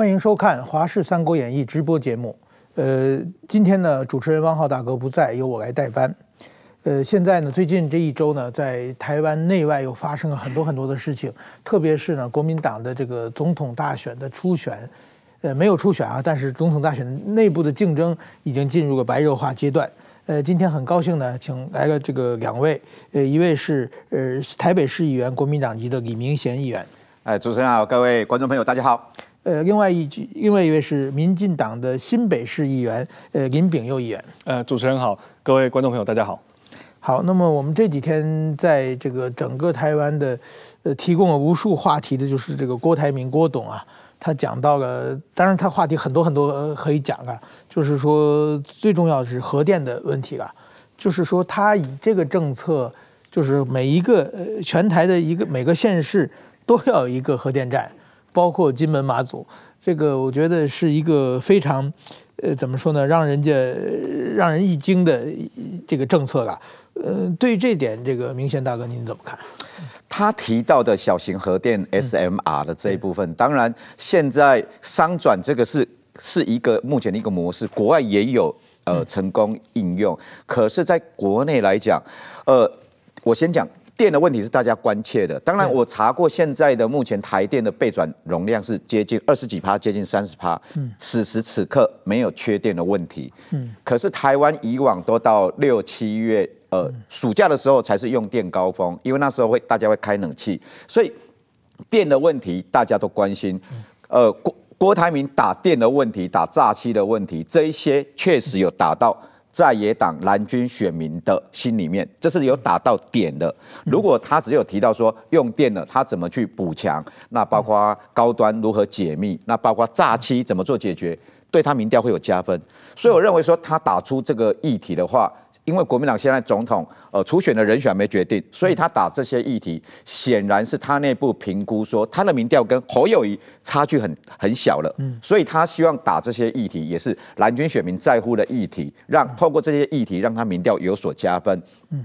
欢迎收看《华视三国演义》直播节目。呃，今天呢，主持人汪浩大哥不在，由我来代班。呃，现在呢，最近这一周呢，在台湾内外又发生了很多很多的事情，特别是呢，国民党的这个总统大选的初选，呃，没有初选啊，但是总统大选内部的竞争已经进入了白热化阶段。呃，今天很高兴呢，请来了这个两位，呃，一位是呃台北市议员、国民党籍的李明贤议员。哎，主持人好，各位观众朋友，大家好。呃，另外一，另外一位是民进党的新北市议员，呃，林炳佑议员。呃，主持人好，各位观众朋友，大家好。好，那么我们这几天在这个整个台湾的，呃，提供了无数话题的，就是这个郭台铭郭董啊，他讲到了，当然他话题很多很多可以讲啊，就是说最重要的是核电的问题啊，就是说他以这个政策，就是每一个呃全台的一个每个县市都要有一个核电站。包括金门马祖，这个我觉得是一个非常，呃，怎么说呢，让人家让人一惊的这个政策啦，呃，对于这点，这个明贤大哥您怎么看？他提到的小型核电 SMR 的这一部分，当然现在商转这个是是一个目前的一个模式，国外也有呃成功应用，可是在国内来讲，呃，我先讲。电的问题是大家关切的。当然，我查过现在的目前台电的背转容量是接近二十几趴，接近三十趴。嗯，此时此刻没有缺电的问题。嗯，可是台湾以往都到六七月，呃，暑假的时候才是用电高峰，因为那时候会大家会开冷气，所以电的问题大家都关心。呃，郭郭台铭打电的问题，打诈欺的问题，这一些确实有打到。在野党蓝军选民的心里面，这是有打到点的。如果他只有提到说用电了，他怎么去补强？那包括高端如何解密？那包括诈欺怎么做解决？对他民调会有加分。所以我认为说他打出这个议题的话。因为国民党现在总统呃初选的人选没决定，所以他打这些议题显然是他内部评估说他的民调跟侯友谊差距很很小了，嗯，所以他希望打这些议题也是蓝军选民在乎的议题，让透过这些议题让他民调有所加分，嗯，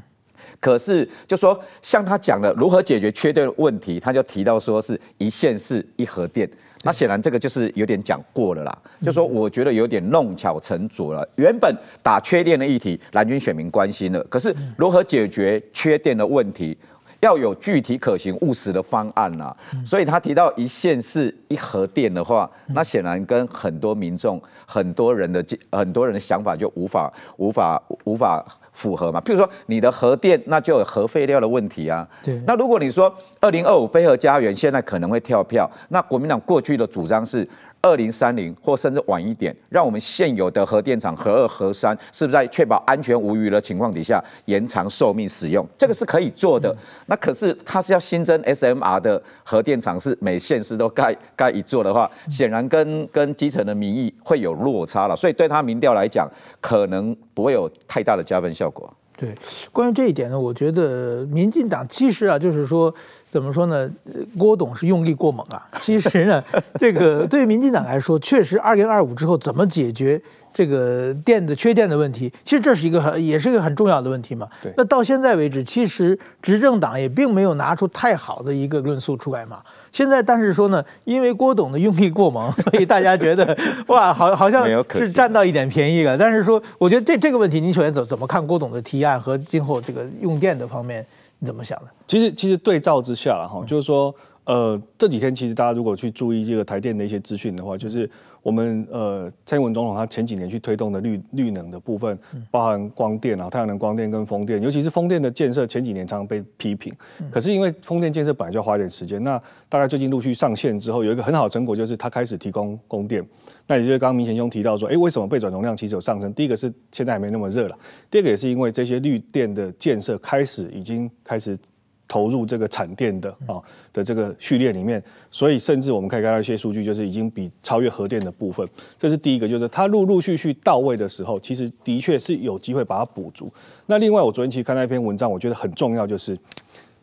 可是就说像他讲的如何解决缺电问题，他就提到说是一线市一核电。那显然这个就是有点讲过了啦，就说我觉得有点弄巧成拙了。原本打缺电的议题，蓝军选民关心了，可是如何解决缺电的问题，要有具体可行务实的方案呐。所以他提到一线是一核电的话，那显然跟很多民众很多人的很多人的想法就无法无法无法。符合嘛？譬如说，你的核电，那就有核废料的问题啊。对，那如果你说二零二五非核家园，现在可能会跳票。那国民党过去的主张是。二零三零或甚至晚一点，让我们现有的核电厂核二核三，是不是在确保安全无虞的情况底下延长寿命使用？这个是可以做的。那可是它是要新增 S M R 的核电厂，是每县市都盖盖一座的话，显然跟跟基层的民意会有落差了。所以对他民调来讲，可能不会有太大的加分效果。对，关于这一点呢，我觉得民进党其实啊，就是说。怎么说呢？郭董是用力过猛啊。其实呢，这个对于民进党来说，确实二零二五之后怎么解决这个电的缺电的问题，其实这是一个很也是一个很重要的问题嘛。对。那到现在为止，其实执政党也并没有拿出太好的一个论述出来嘛。现在，但是说呢，因为郭董的用力过猛，所以大家觉得哇，好好像是占到一点便宜了。但是说，我觉得这这个问题，您首先怎怎么看郭董的提案和今后这个用电的方面？你怎么想的？其实其实对照之下，哈，就是说，呃，这几天其实大家如果去注意这个台电的一些资讯的话，就是。我们呃，蔡英文总统他前几年去推动的绿绿能的部分，包含光电啊、太阳能光电跟风电，尤其是风电的建设，前几年常常被批评。可是因为风电建设本来就要花一点时间，那大概最近陆续上线之后，有一个很好的成果，就是它开始提供供电。那也就是刚刚明贤兄提到说，哎，为什么被转容量其实有上升？第一个是现在还没那么热了，第二个也是因为这些绿电的建设开始已经开始。投入这个产电的啊的这个序列里面，所以甚至我们可以看到一些数据，就是已经比超越核电的部分。这是第一个，就是它陆陆续续到位的时候，其实的确是有机会把它补足。那另外，我昨天其实看到一篇文章，我觉得很重要，就是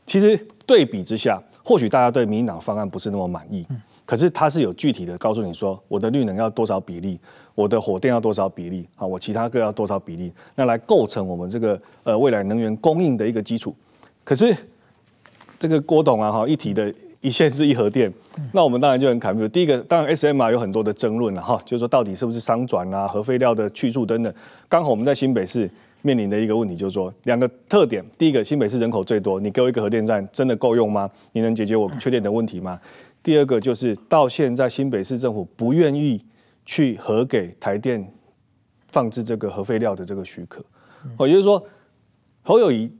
其实对比之下，或许大家对民党方案不是那么满意，可是它是有具体的告诉你说，我的绿能要多少比例，我的火电要多少比例，啊，我其他各要多少比例，那来构成我们这个呃未来能源供应的一个基础。可是。这个郭董啊，哈，一提的一线是一核电，那我们当然就很感触。第一个，当然 S M r 有很多的争论了，哈，就是说到底是不是商转啊，核废料的去处等等。刚好我们在新北市面临的一个问题就是说，两个特点：第一个，新北市人口最多，你给我一个核电站，真的够用吗？你能解决我缺电的问题吗？第二个就是到现在新北市政府不愿意去核给台电放置这个核废料的这个许可，哦，就是说侯友谊。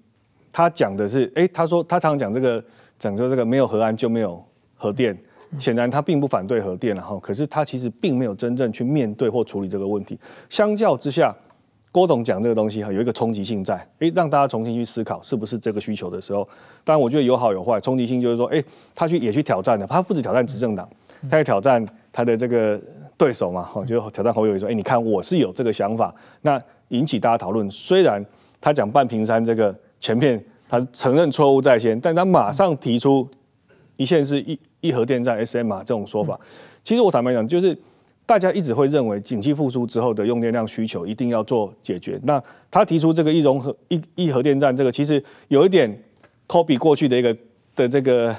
他讲的是，哎，他说他常常讲这个，讲说这个没有核安就没有核电。显然他并不反对核电，然后可是他其实并没有真正去面对或处理这个问题。相较之下，郭董讲这个东西哈，有一个冲击性在，哎，让大家重新去思考是不是这个需求的时候。当然我觉得有好有坏，冲击性就是说，哎，他去也去挑战的，他不止挑战执政党，他也挑战他的这个对手嘛。我觉得挑战侯友宜说，哎，你看我是有这个想法，那引起大家讨论。虽然他讲半屏山这个。前片他承认错误在先，但他马上提出一线是一一核电站 S M 啊这种说法。其实我坦白讲，就是大家一直会认为景气复苏之后的用电量需求一定要做解决。那他提出这个一融合一一核电站这个，其实有一点，copy 过去的一个的这个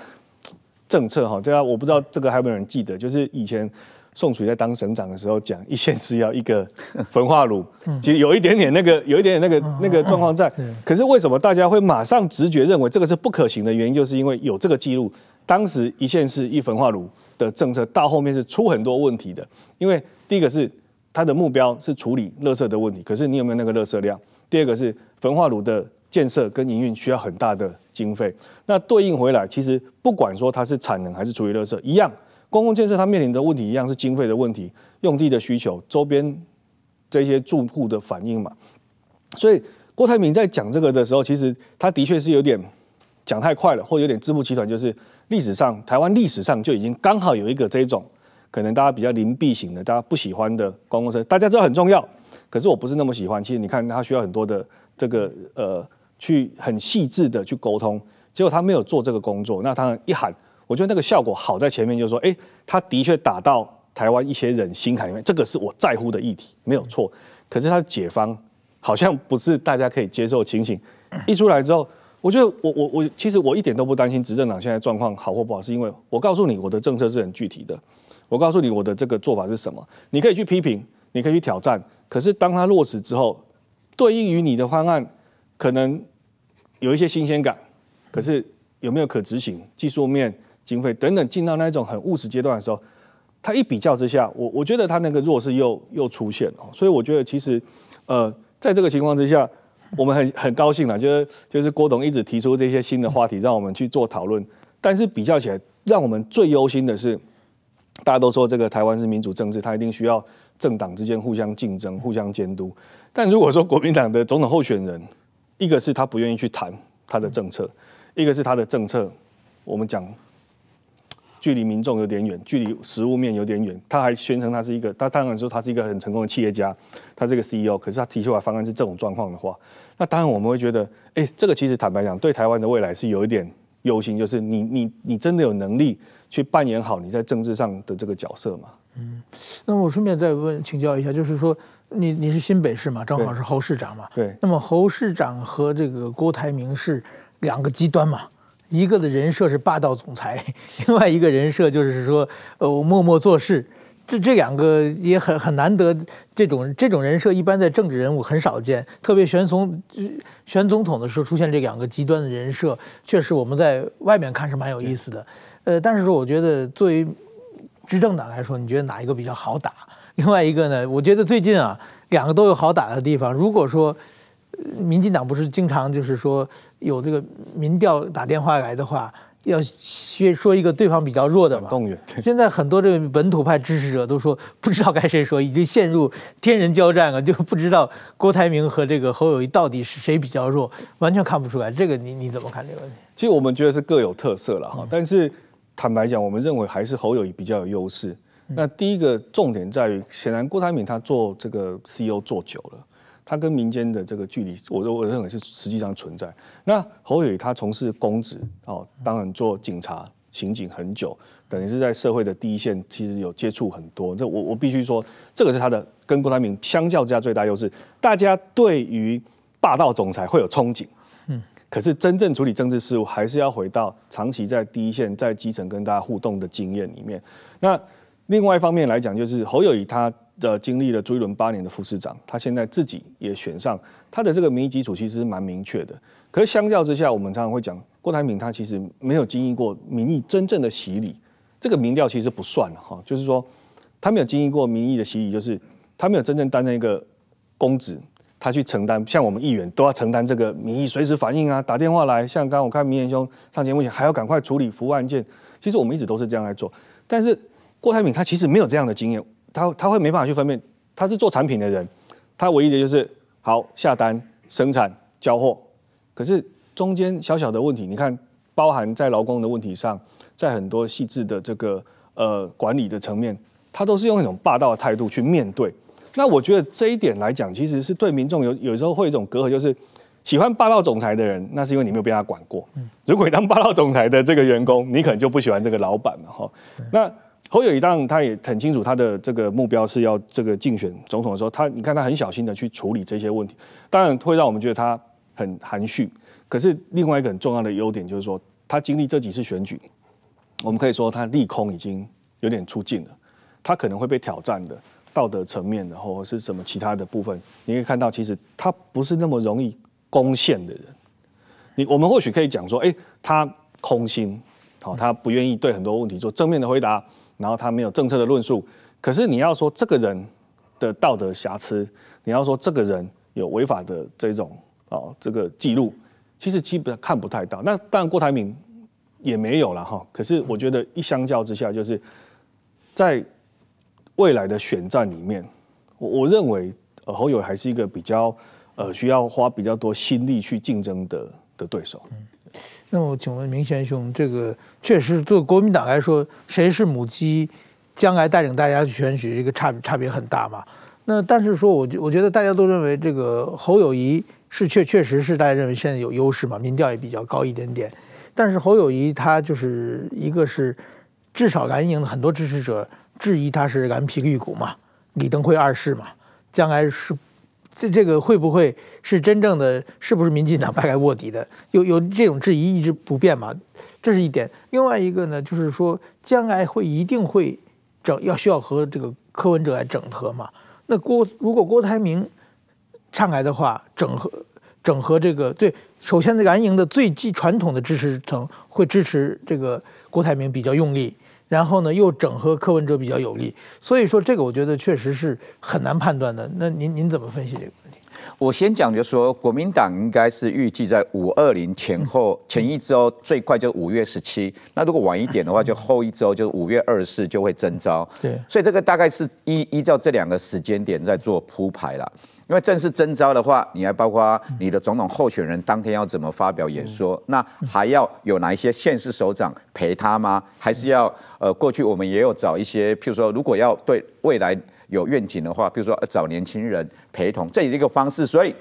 政策哈，对啊，我不知道这个还有没有人记得，就是以前。宋楚瑜在当省长的时候讲，一线是要一个 焚化炉，其实有一点点那个，有一点点那个那个状况在。可是为什么大家会马上直觉认为这个是不可行的原因，就是因为有这个记录。当时一线是一焚化炉的政策，到后面是出很多问题的。因为第一个是它的目标是处理垃圾的问题，可是你有没有那个垃圾量？第二个是焚化炉的建设跟营运需要很大的经费。那对应回来，其实不管说它是产能还是处理垃圾，一样。公共建设它面临的问题一样是经费的问题、用地的需求、周边这些住户的反应嘛。所以郭台铭在讲这个的时候，其实他的确是有点讲太快了，或有点支不齐全。就是历史上台湾历史上就已经刚好有一个这种可能大家比较临避型的，大家不喜欢的公共车，大家知道很重要，可是我不是那么喜欢。其实你看他需要很多的这个呃去很细致的去沟通，结果他没有做这个工作，那他一喊。我觉得那个效果好在前面，就是说，哎，他的确打到台湾一些人心坎里面，这个是我在乎的议题，没有错。可是他解方好像不是大家可以接受情形。一出来之后，我觉得，我我我，其实我一点都不担心执政党现在状况好或不好，是因为我告诉你，我的政策是很具体的。我告诉你，我的这个做法是什么，你可以去批评，你可以去挑战。可是当它落实之后，对应于你的方案，可能有一些新鲜感，可是有没有可执行技术面？经费等等进到那一种很务实阶段的时候，他一比较之下，我我觉得他那个弱势又又出现了。所以我觉得其实，呃，在这个情况之下，我们很很高兴了，就是就是郭董一直提出这些新的话题，让我们去做讨论。但是比较起来，让我们最忧心的是，大家都说这个台湾是民主政治，它一定需要政党之间互相竞争、互相监督。但如果说国民党的总统候选人，一个是他不愿意去谈他的政策，一个是他的政策，我们讲。距离民众有点远，距离食物面有点远。他还宣称他是一个，他当然说他是一个很成功的企业家，他这个 CEO。可是他提出来方案是这种状况的话，那当然我们会觉得，哎，这个其实坦白讲，对台湾的未来是有一点忧心，就是你你你真的有能力去扮演好你在政治上的这个角色吗？嗯，那么我顺便再问请教一下，就是说你你是新北市嘛，正好是侯市长嘛，对。那么侯市长和这个郭台铭是两个极端嘛？一个的人设是霸道总裁，另外一个人设就是说，呃，默默做事。这这两个也很很难得，这种这种人设一般在政治人物很少见，特别选从选总统的时候出现这两个极端的人设，确实我们在外面看是蛮有意思的。呃，但是我觉得作为执政党来说，你觉得哪一个比较好打？另外一个呢？我觉得最近啊，两个都有好打的地方。如果说。民进党不是经常就是说有这个民调打电话来的话，要先说一个对方比较弱的嘛。动员。现在很多这个本土派支持者都说不知道该谁说，已经陷入天人交战了，就不知道郭台铭和这个侯友谊到底是谁比较弱，完全看不出来。这个你你怎么看这个问题？其实我们觉得是各有特色了哈，但是坦白讲，我们认为还是侯友谊比较有优势。那第一个重点在于，显然郭台铭他做这个 CEO 做久了。他跟民间的这个距离，我我我认为是实际上存在。那侯友谊他从事公职哦，当然做警察、刑警很久，等于是在社会的第一线，其实有接触很多。这我我必须说，这个是他的跟郭台铭相较之下最大优势。大家对于霸道总裁会有憧憬，嗯，可是真正处理政治事务，还是要回到长期在第一线、在基层跟大家互动的经验里面。那另外一方面来讲，就是侯友谊他。呃，经历了追一轮八年的副市长，他现在自己也选上，他的这个民意基础其实蛮明确的。可是相较之下，我们常常会讲郭台铭他其实没有经历过民意真正的洗礼，这个民调其实不算哈，就是说他没有经历过民意的洗礼，就是他没有真正担任一个公职，他去承担像我们议员都要承担这个民意随时反应啊，打电话来，像刚刚我看明贤兄上节目前还要赶快处理服务案件，其实我们一直都是这样来做，但是郭台铭他其实没有这样的经验。他他会没办法去分辨，他是做产品的人，他唯一的就是好下单、生产、交货。可是中间小小的问题，你看包含在劳工的问题上，在很多细致的这个呃管理的层面，他都是用一种霸道的态度去面对。那我觉得这一点来讲，其实是对民众有有时候会有一种隔阂，就是喜欢霸道总裁的人，那是因为你没有被他管过。如果你当霸道总裁的这个员工，你可能就不喜欢这个老板了哈。那。侯友宜当他也很清楚他的这个目标是要这个竞选总统的时候，他你看他很小心的去处理这些问题，当然会让我们觉得他很含蓄。可是另外一个很重要的优点就是说，他经历这几次选举，我们可以说他利空已经有点出尽了。他可能会被挑战的道德层面，或者是什么其他的部分，你可以看到，其实他不是那么容易攻陷的人。你我们或许可以讲说，哎，他空心，好，他不愿意对很多问题做正面的回答。然后他没有政策的论述，可是你要说这个人的道德瑕疵，你要说这个人有违法的这种哦，这个记录，其实基本上看不太到。那当然郭台铭也没有了哈。可是我觉得一相较之下，就是在未来的选战里面，我我认为侯友还是一个比较呃需要花比较多心力去竞争的的对手。那我请问明贤兄，这个确实对国民党来说，谁是母鸡，将来带领大家去选举，这个差差别很大嘛？那但是说我我觉得大家都认为这个侯友谊是确确实是大家认为现在有优势嘛，民调也比较高一点点。但是侯友谊他就是一个是，至少蓝营的很多支持者质疑他是蓝皮绿骨嘛，李登辉二世嘛，将来是。这这个会不会是真正的？是不是民进党派来卧底的？有有这种质疑一直不变嘛？这是一点。另外一个呢，就是说将来会一定会整，要需要和这个柯文哲来整合嘛？那郭如果郭台铭上来的话，整合整合这个对，首先蓝营的最基传统的支持层会支持这个郭台铭比较用力。然后呢，又整合柯文哲比较有利，所以说这个我觉得确实是很难判断的。那您您怎么分析这个问题？我先讲就说国民党应该是预计在五二零前后前一周最快就五月十七，那如果晚一点的话，就后一周就五月二十四就会征召。对，所以这个大概是依依照这两个时间点在做铺排了。因为正式征召的话，你还包括你的总统候选人当天要怎么发表演说？那还要有哪一些县市首长陪他吗？还是要呃，过去我们也有找一些，譬如说，如果要对未来有愿景的话，譬如说找年轻人陪同，这一个方式所以。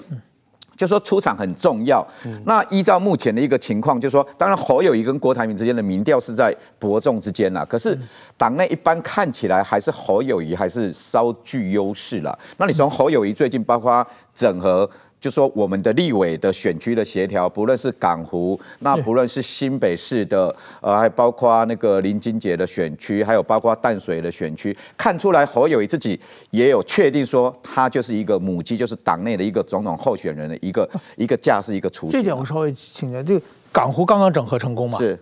就说出场很重要，那依照目前的一个情况，就说当然侯友谊跟郭台铭之间的民调是在伯仲之间啦，可是党内一般看起来还是侯友谊还是稍具优势啦。那你从侯友谊最近包括整合。就说我们的立委的选区的协调，不论是港湖，那不论是新北市的，呃，还包括那个林金杰的选区，还有包括淡水的选区，看出来侯友宜自己也有确定说，他就是一个母鸡，就是党内的一个总统候选人的一个一个架势，一个雏。这点我稍微请教，就港湖刚刚整合成功嘛？是，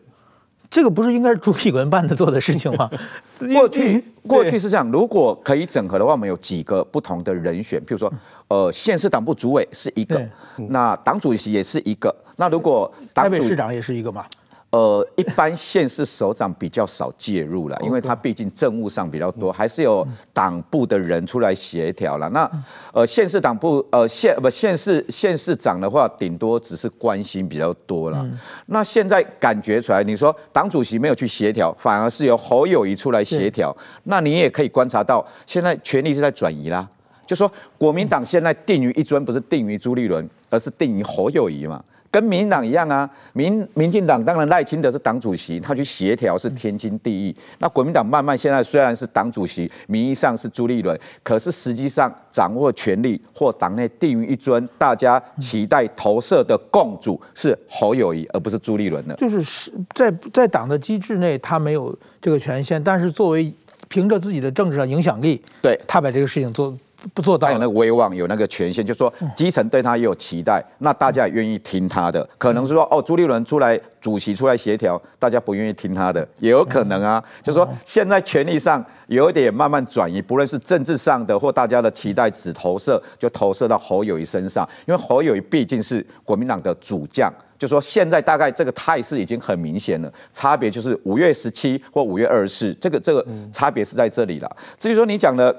这个不是应该是朱立伦班子做的事情吗？过去过去是这样，如果可以整合的话，我们有几个不同的人选，譬如说。呃，县市党部主委是一个，那党主席也是一个。那如果台北市长也是一个嘛？呃，一般县市首长比较少介入了，因为他毕竟政务上比较多，还是有党部的人出来协调了。那呃，县市党部呃县不县市县市长的话，顶多只是关心比较多了。那现在感觉出来，你说党主席没有去协调，反而是由侯友谊出来协调，那你也可以观察到现在权力是在转移啦。就说国民党现在定于一尊，不是定于朱立伦，而是定于侯友谊嘛。跟民进党一样啊，民民进党当然赖清德是党主席，他去协调是天经地义。那国民党慢慢现在虽然是党主席名义上是朱立伦，可是实际上掌握权力或党内定于一尊，大家期待投射的共主是侯友谊，而不是朱立伦的。就是是在在党的机制内，他没有这个权限，但是作为凭着自己的政治上影响力，对他把这个事情做。不做他有那个威望，有那个权限，就说基层对他也有期待，那大家也愿意听他的。可能是说，哦，朱立伦出来，主席出来协调，大家不愿意听他的，也有可能啊。就说现在权力上有一点慢慢转移，不论是政治上的或大家的期待，只投射就投射到侯友谊身上，因为侯友谊毕竟是国民党的主将。就说现在大概这个态势已经很明显了，差别就是五月十七或五月二十四，这个这个差别是在这里了。至于说你讲的。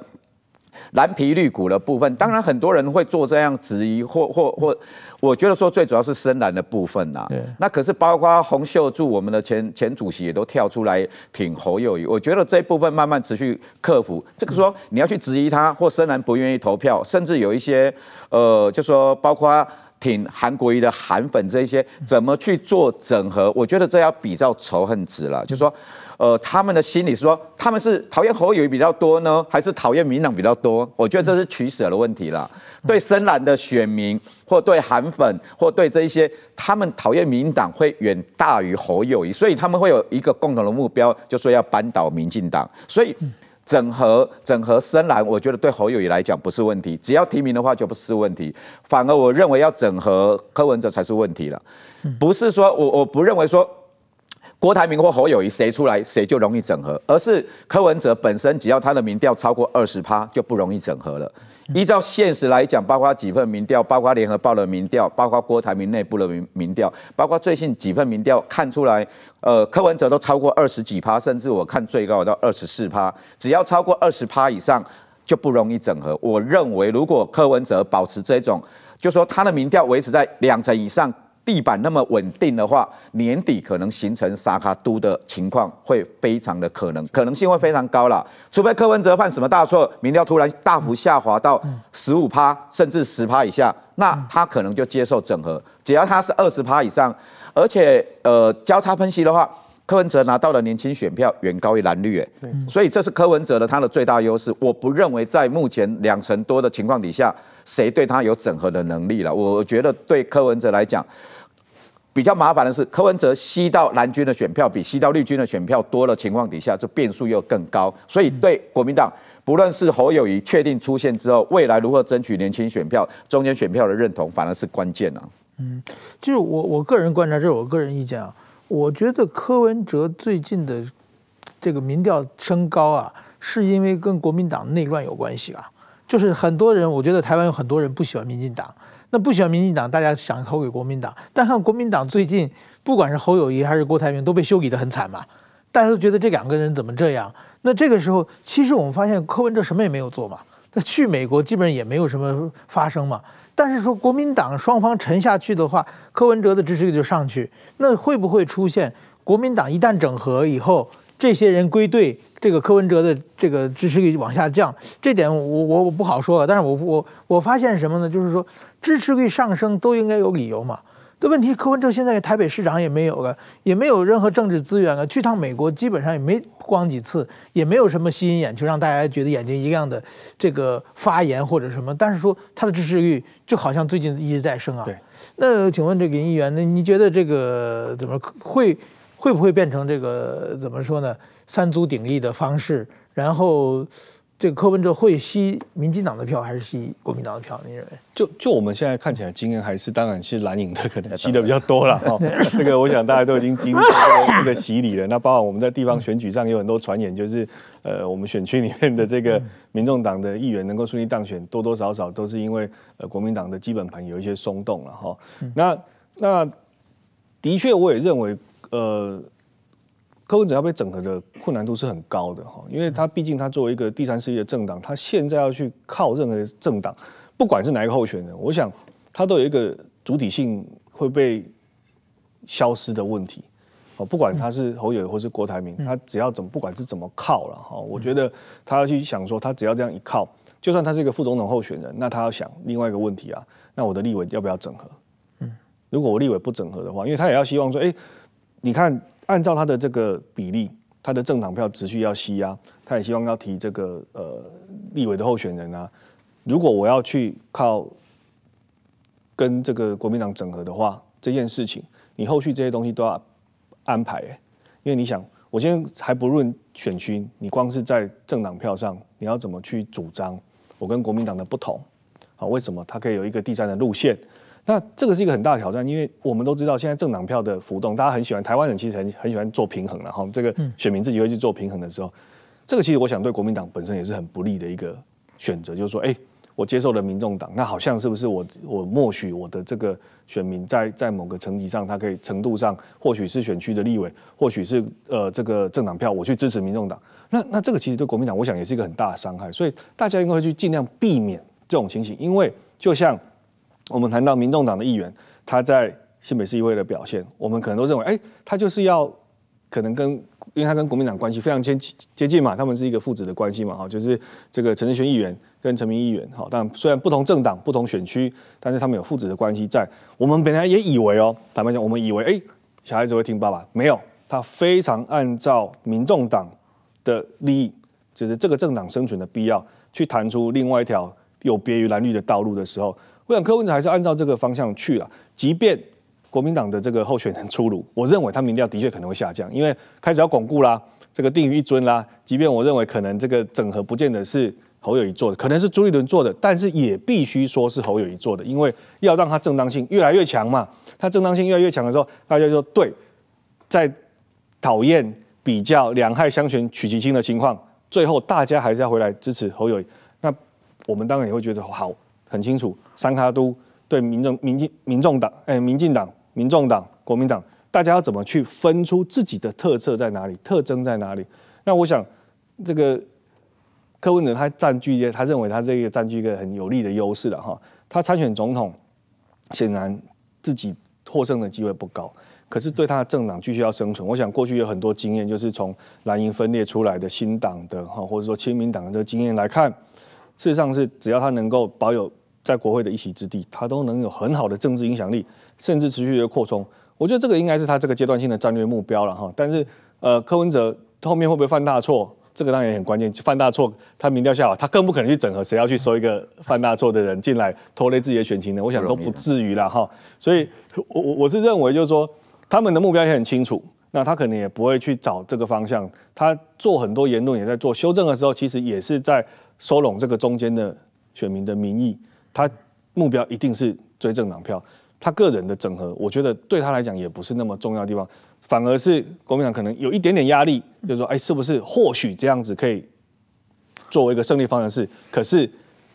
蓝皮绿股的部分，当然很多人会做这样质疑，或或或，我觉得说最主要是深蓝的部分呐。对，那可是包括洪秀柱我们的前前主席也都跳出来挺侯友谊，我觉得这一部分慢慢持续克服。这个说你要去质疑他，或深蓝不愿意投票，甚至有一些呃，就说包括挺韩国瑜的韩粉这一些，怎么去做整合？我觉得这要比较仇恨值了，就说。呃，他们的心理是说，他们是讨厌侯友谊比较多呢，还是讨厌民党比较多？我觉得这是取舍的问题了。对深蓝的选民，或对韩粉，或对这一些，他们讨厌民党会远大于侯友谊，所以他们会有一个共同的目标，就说要扳倒民进党。所以整合整合深蓝，我觉得对侯友谊来讲不是问题，只要提名的话就不是问题。反而我认为要整合柯文哲才是问题了。不是说我我不认为说。郭台铭或侯友谊谁出来，谁就容易整合；而是柯文哲本身，只要他的民调超过二十趴，就不容易整合了。依照现实来讲，包括几份民调，包括联合报的民调，包括郭台铭内部的民民调，包括最近几份民调看出来，呃，柯文哲都超过二十几趴，甚至我看最高到二十四趴。只要超过二十趴以上，就不容易整合。我认为，如果柯文哲保持这种，就说他的民调维持在两成以上。地板那么稳定的话，年底可能形成沙卡都的情况会非常的可能，可能性会非常高了。除非柯文哲犯什么大错，民调突然大幅下滑到十五趴甚至十趴以下，那他可能就接受整合。只要他是二十趴以上，而且呃交叉分析的话，柯文哲拿到的年轻选票远高于蓝绿，哎，所以这是柯文哲的他的最大优势。我不认为在目前两成多的情况底下，谁对他有整合的能力了？我觉得对柯文哲来讲。比较麻烦的是，柯文哲吸到蓝军的选票比吸到绿军的选票多了情况底下，这变数又更高。所以对国民党，不论是侯友谊确定出现之后，未来如何争取年轻选票，中间选票的认同反而是关键啊。嗯，就是我我个人观察，这是我个人意见啊。我觉得柯文哲最近的这个民调升高啊，是因为跟国民党内乱有关系啊。就是很多人，我觉得台湾有很多人不喜欢民进党。那不喜欢民进党，大家想投给国民党。但看国民党最近，不管是侯友谊还是郭台铭，都被修理得很惨嘛。大家都觉得这两个人怎么这样？那这个时候，其实我们发现柯文哲什么也没有做嘛。那去美国基本上也没有什么发生嘛。但是说国民党双方沉下去的话，柯文哲的支持率就上去。那会不会出现国民党一旦整合以后，这些人归队？这个柯文哲的这个支持率往下降，这点我我我不好说了。但是我我我发现什么呢？就是说支持率上升都应该有理由嘛。的问题，柯文哲现在台北市长也没有了，也没有任何政治资源了。去趟美国基本上也没光几次，也没有什么吸引眼球让大家觉得眼睛一亮的这个发言或者什么。但是说他的支持率就好像最近一直在升啊。对。那请问这个林议员，那你觉得这个怎么会会不会变成这个怎么说呢？三足鼎立的方式，然后，这个柯文哲会吸民进党的票，还是吸国民党的票？你认为？就就我们现在看起来，今年还是当然是蓝营的可能吸的比较多了哈。这个我想大家都已经经过这个洗礼了。那包括我们在地方选举上，有很多传言，就是呃，我们选区里面的这个民众党的议员能够顺利当选，多多少少都是因为呃国民党的基本盘有一些松动了哈。那那的确，我也认为呃。柯文哲要被整合的困难度是很高的哈，因为他毕竟他作为一个第三势力的政党，他现在要去靠任何政党，不管是哪一个候选人，我想他都有一个主体性会被消失的问题。哦，不管他是侯友或是郭台铭，他只要怎么不管是怎么靠了哈，我觉得他要去想说，他只要这样一靠，就算他是一个副总统候选人，那他要想另外一个问题啊，那我的立委要不要整合？嗯，如果我立委不整合的话，因为他也要希望说，哎，你看。按照他的这个比例，他的政党票持续要吸压，他也希望要提这个呃立委的候选人啊。如果我要去靠跟这个国民党整合的话，这件事情你后续这些东西都要安排因为你想，我现在还不论选区，你光是在政党票上，你要怎么去主张我跟国民党的不同？好，为什么他可以有一个第三的路线？那这个是一个很大的挑战，因为我们都知道现在政党票的浮动，大家很喜欢台湾人其实很很喜欢做平衡了哈。这个选民自己会去做平衡的时候，这个其实我想对国民党本身也是很不利的一个选择，就是说，哎，我接受了民众党，那好像是不是我我默许我的这个选民在在某个层级上，他可以程度上，或许是选区的立委，或许是呃这个政党票我去支持民众党，那那这个其实对国民党我想也是一个很大的伤害，所以大家应该会去尽量避免这种情形，因为就像。我们谈到民众党的议员他在新北市议会的表现，我们可能都认为，哎，他就是要可能跟，因为他跟国民党关系非常接接近嘛，他们是一个父子的关系嘛，哈，就是这个陈志轩议员跟陈明议员，好，但虽然不同政党、不同选区，但是他们有父子的关系在。我们本来也以为哦，坦白讲，我们以为，哎，小孩子会听爸爸，没有，他非常按照民众党的利益，就是这个政党生存的必要，去谈出另外一条有别于蓝绿的道路的时候。本科柯文哲还是按照这个方向去了，即便国民党的这个候选人出炉，我认为他民调的确可能会下降，因为开始要巩固啦，这个定于一尊啦。即便我认为可能这个整合不见得是侯友谊做的，可能是朱立伦做的，但是也必须说是侯友谊做的，因为要让他正当性越来越强嘛。他正当性越来越强的时候，大家说对，在讨厌比较两害相权取其轻的情况，最后大家还是要回来支持侯友谊。那我们当然也会觉得好。很清楚，三卡都对民众、民进、民众党、哎，民进党、民众党、国民党，大家要怎么去分出自己的特色在哪里、特征在哪里？那我想，这个柯文哲他占据一，他认为他这个占据一个很有利的优势了哈。他参选总统，显然自己获胜的机会不高，可是对他的政党继续要生存，我想过去有很多经验，就是从蓝营分裂出来的新党的哈，或者说亲民党的这个经验来看，事实上是只要他能够保有。在国会的一席之地，他都能有很好的政治影响力，甚至持续的扩充。我觉得这个应该是他这个阶段性的战略目标了哈。但是，呃，柯文哲后面会不会犯大错？这个当然也很关键。犯大错，他民调下滑，他更不可能去整合。谁要去收一个犯大错的人进来，拖累自己的选情呢？我想都不至于了哈。所以，我我我是认为，就是说，他们的目标也很清楚。那他可能也不会去找这个方向。他做很多言论也在做修正的时候，其实也是在收拢这个中间的选民的民意。他目标一定是追政党票，他个人的整合，我觉得对他来讲也不是那么重要的地方，反而是国民党可能有一点点压力，就是说，哎，是不是或许这样子可以作为一个胜利方程式？可是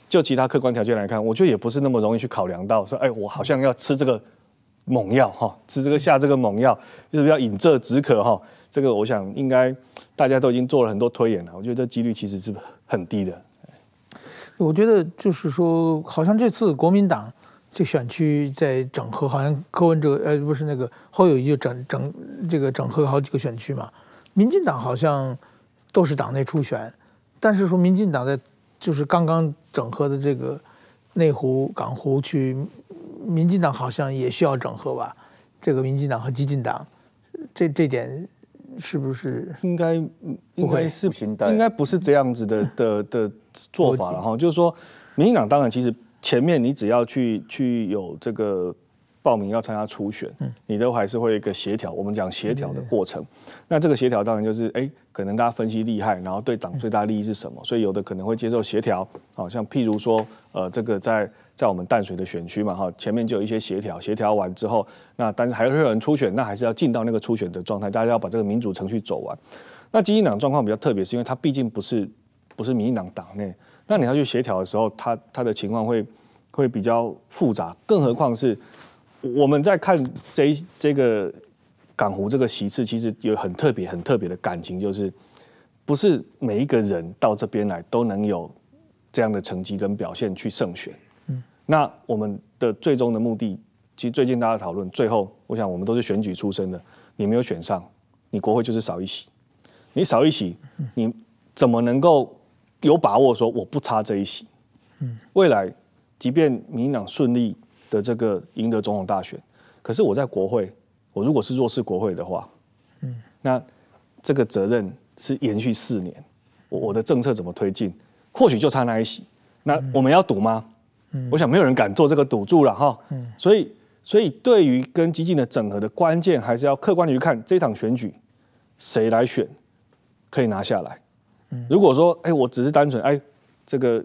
就其他客观条件来看，我觉得也不是那么容易去考量到，说，哎，我好像要吃这个猛药哈，吃这个下这个猛药，就是要饮鸩止渴哈。这个我想应该大家都已经做了很多推演了，我觉得这几率其实是很低的。我觉得就是说，好像这次国民党这选区在整合，好像柯文哲，呃，不是那个侯友谊就整整这个整合好几个选区嘛。民进党好像都是党内初选，但是说民进党在就是刚刚整合的这个内湖、港湖区，民进党好像也需要整合吧。这个民进党和激进党，这这点是不是应该不会是应该不是这样子的的 的。做法了哈，就是说，民进党当然其实前面你只要去去有这个报名要参加初选，你都还是会一个协调。我们讲协调的过程，那这个协调当然就是哎，可能大家分析利害，然后对党最大利益是什么，所以有的可能会接受协调。好像譬如说呃，这个在在我们淡水的选区嘛哈，前面就有一些协调，协调完之后，那但是还是有人初选，那还是要进到那个初选的状态，大家要把这个民主程序走完。那基进党状况比较特别，是因为它毕竟不是。不是民进党党内，那你要去协调的时候，他他的情况会会比较复杂。更何况是我们在看这一这个港湖这个席次，其实有很特别很特别的感情，就是不是每一个人到这边来都能有这样的成绩跟表现去胜选。嗯，那我们的最终的目的，其实最近大家讨论，最后我想我们都是选举出身的，你没有选上，你国会就是少一席，你少一席，你怎么能够？有把握说我不差这一席，嗯，未来即便民进党顺利的这个赢得总统大选，可是我在国会，我如果是弱势国会的话，嗯，那这个责任是延续四年，我我的政策怎么推进，或许就差那一席，那我们要赌吗？嗯，我想没有人敢做这个赌注了哈，嗯，所以所以对于跟激进的整合的关键，还是要客观去看这场选举谁来选可以拿下来。如果说，哎，我只是单纯，哎，这个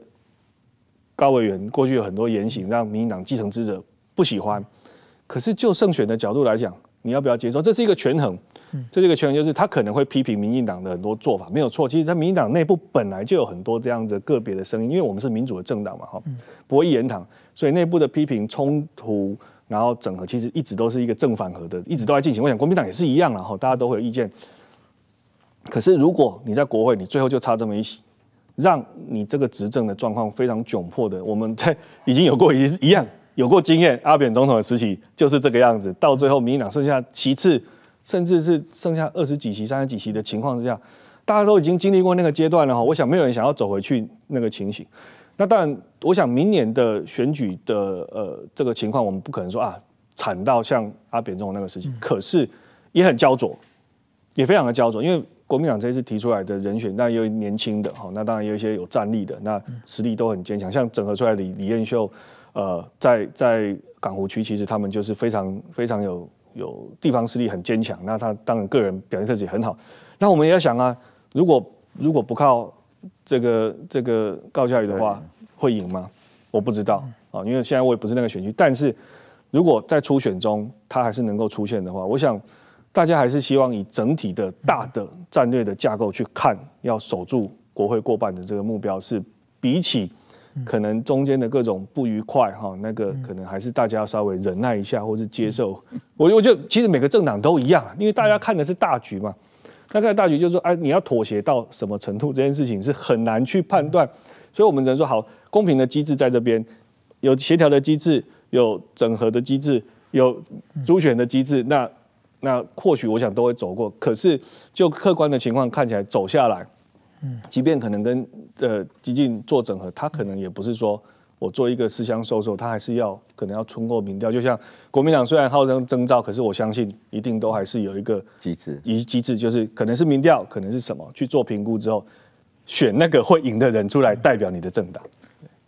高委员过去有很多言行让民进党继承之者不喜欢，可是就胜选的角度来讲，你要不要接受？这是一个权衡，这是一个权衡，就是他可能会批评民进党的很多做法没有错。其实，在民进党内部本来就有很多这样的个别的声音，因为我们是民主的政党嘛，哈，不会一言堂，所以内部的批评冲突然后整合，其实一直都是一个正反合的，一直都在进行。我想国民党也是一样然后大家都会有意见。可是，如果你在国会，你最后就差这么一席，让你这个执政的状况非常窘迫的。我们在已经有过一 一样有过经验，阿扁总统的时期就是这个样子。到最后，民进党剩下其次，甚至是剩下二十几席、三十几席的情况之下，大家都已经经历过那个阶段了。哈，我想，没有人想要走回去那个情形。那当然，我想明年的选举的呃这个情况，我们不可能说啊惨到像阿扁总统那个时期，可是也很焦灼，也非常的焦灼，因为。国民党这次提出来的人选，当然有年轻的，哈，那当然有一些有战力的，那实力都很坚强。像整合出来的李彦秀，呃，在在港湖区，其实他们就是非常非常有有地方势力很坚强。那他当然个人表现特质也很好。那我们也要想啊，如果如果不靠这个这个高教育的话，会赢吗？我不知道啊，因为现在我也不是那个选区。但是如果在初选中他还是能够出现的话，我想。大家还是希望以整体的大的战略的架构去看，要守住国会过半的这个目标是，比起可能中间的各种不愉快哈，那个可能还是大家稍微忍耐一下，或是接受。我我觉得其实每个政党都一样，因为大家看的是大局嘛。那看大局就是说，哎，你要妥协到什么程度，这件事情是很难去判断，所以我们只能说好，公平的机制在这边，有协调的机制，有整合的机制，有主选的机制，那。那或许我想都会走过，可是就客观的情况看起来走下来，嗯，即便可能跟呃激进做整合，他可能也不是说我做一个私相授受，他还是要可能要通过民调，就像国民党虽然号称征召，可是我相信一定都还是有一个机制，一机制就是可能是民调，可能是什么去做评估之后，选那个会赢的人出来代表你的政党。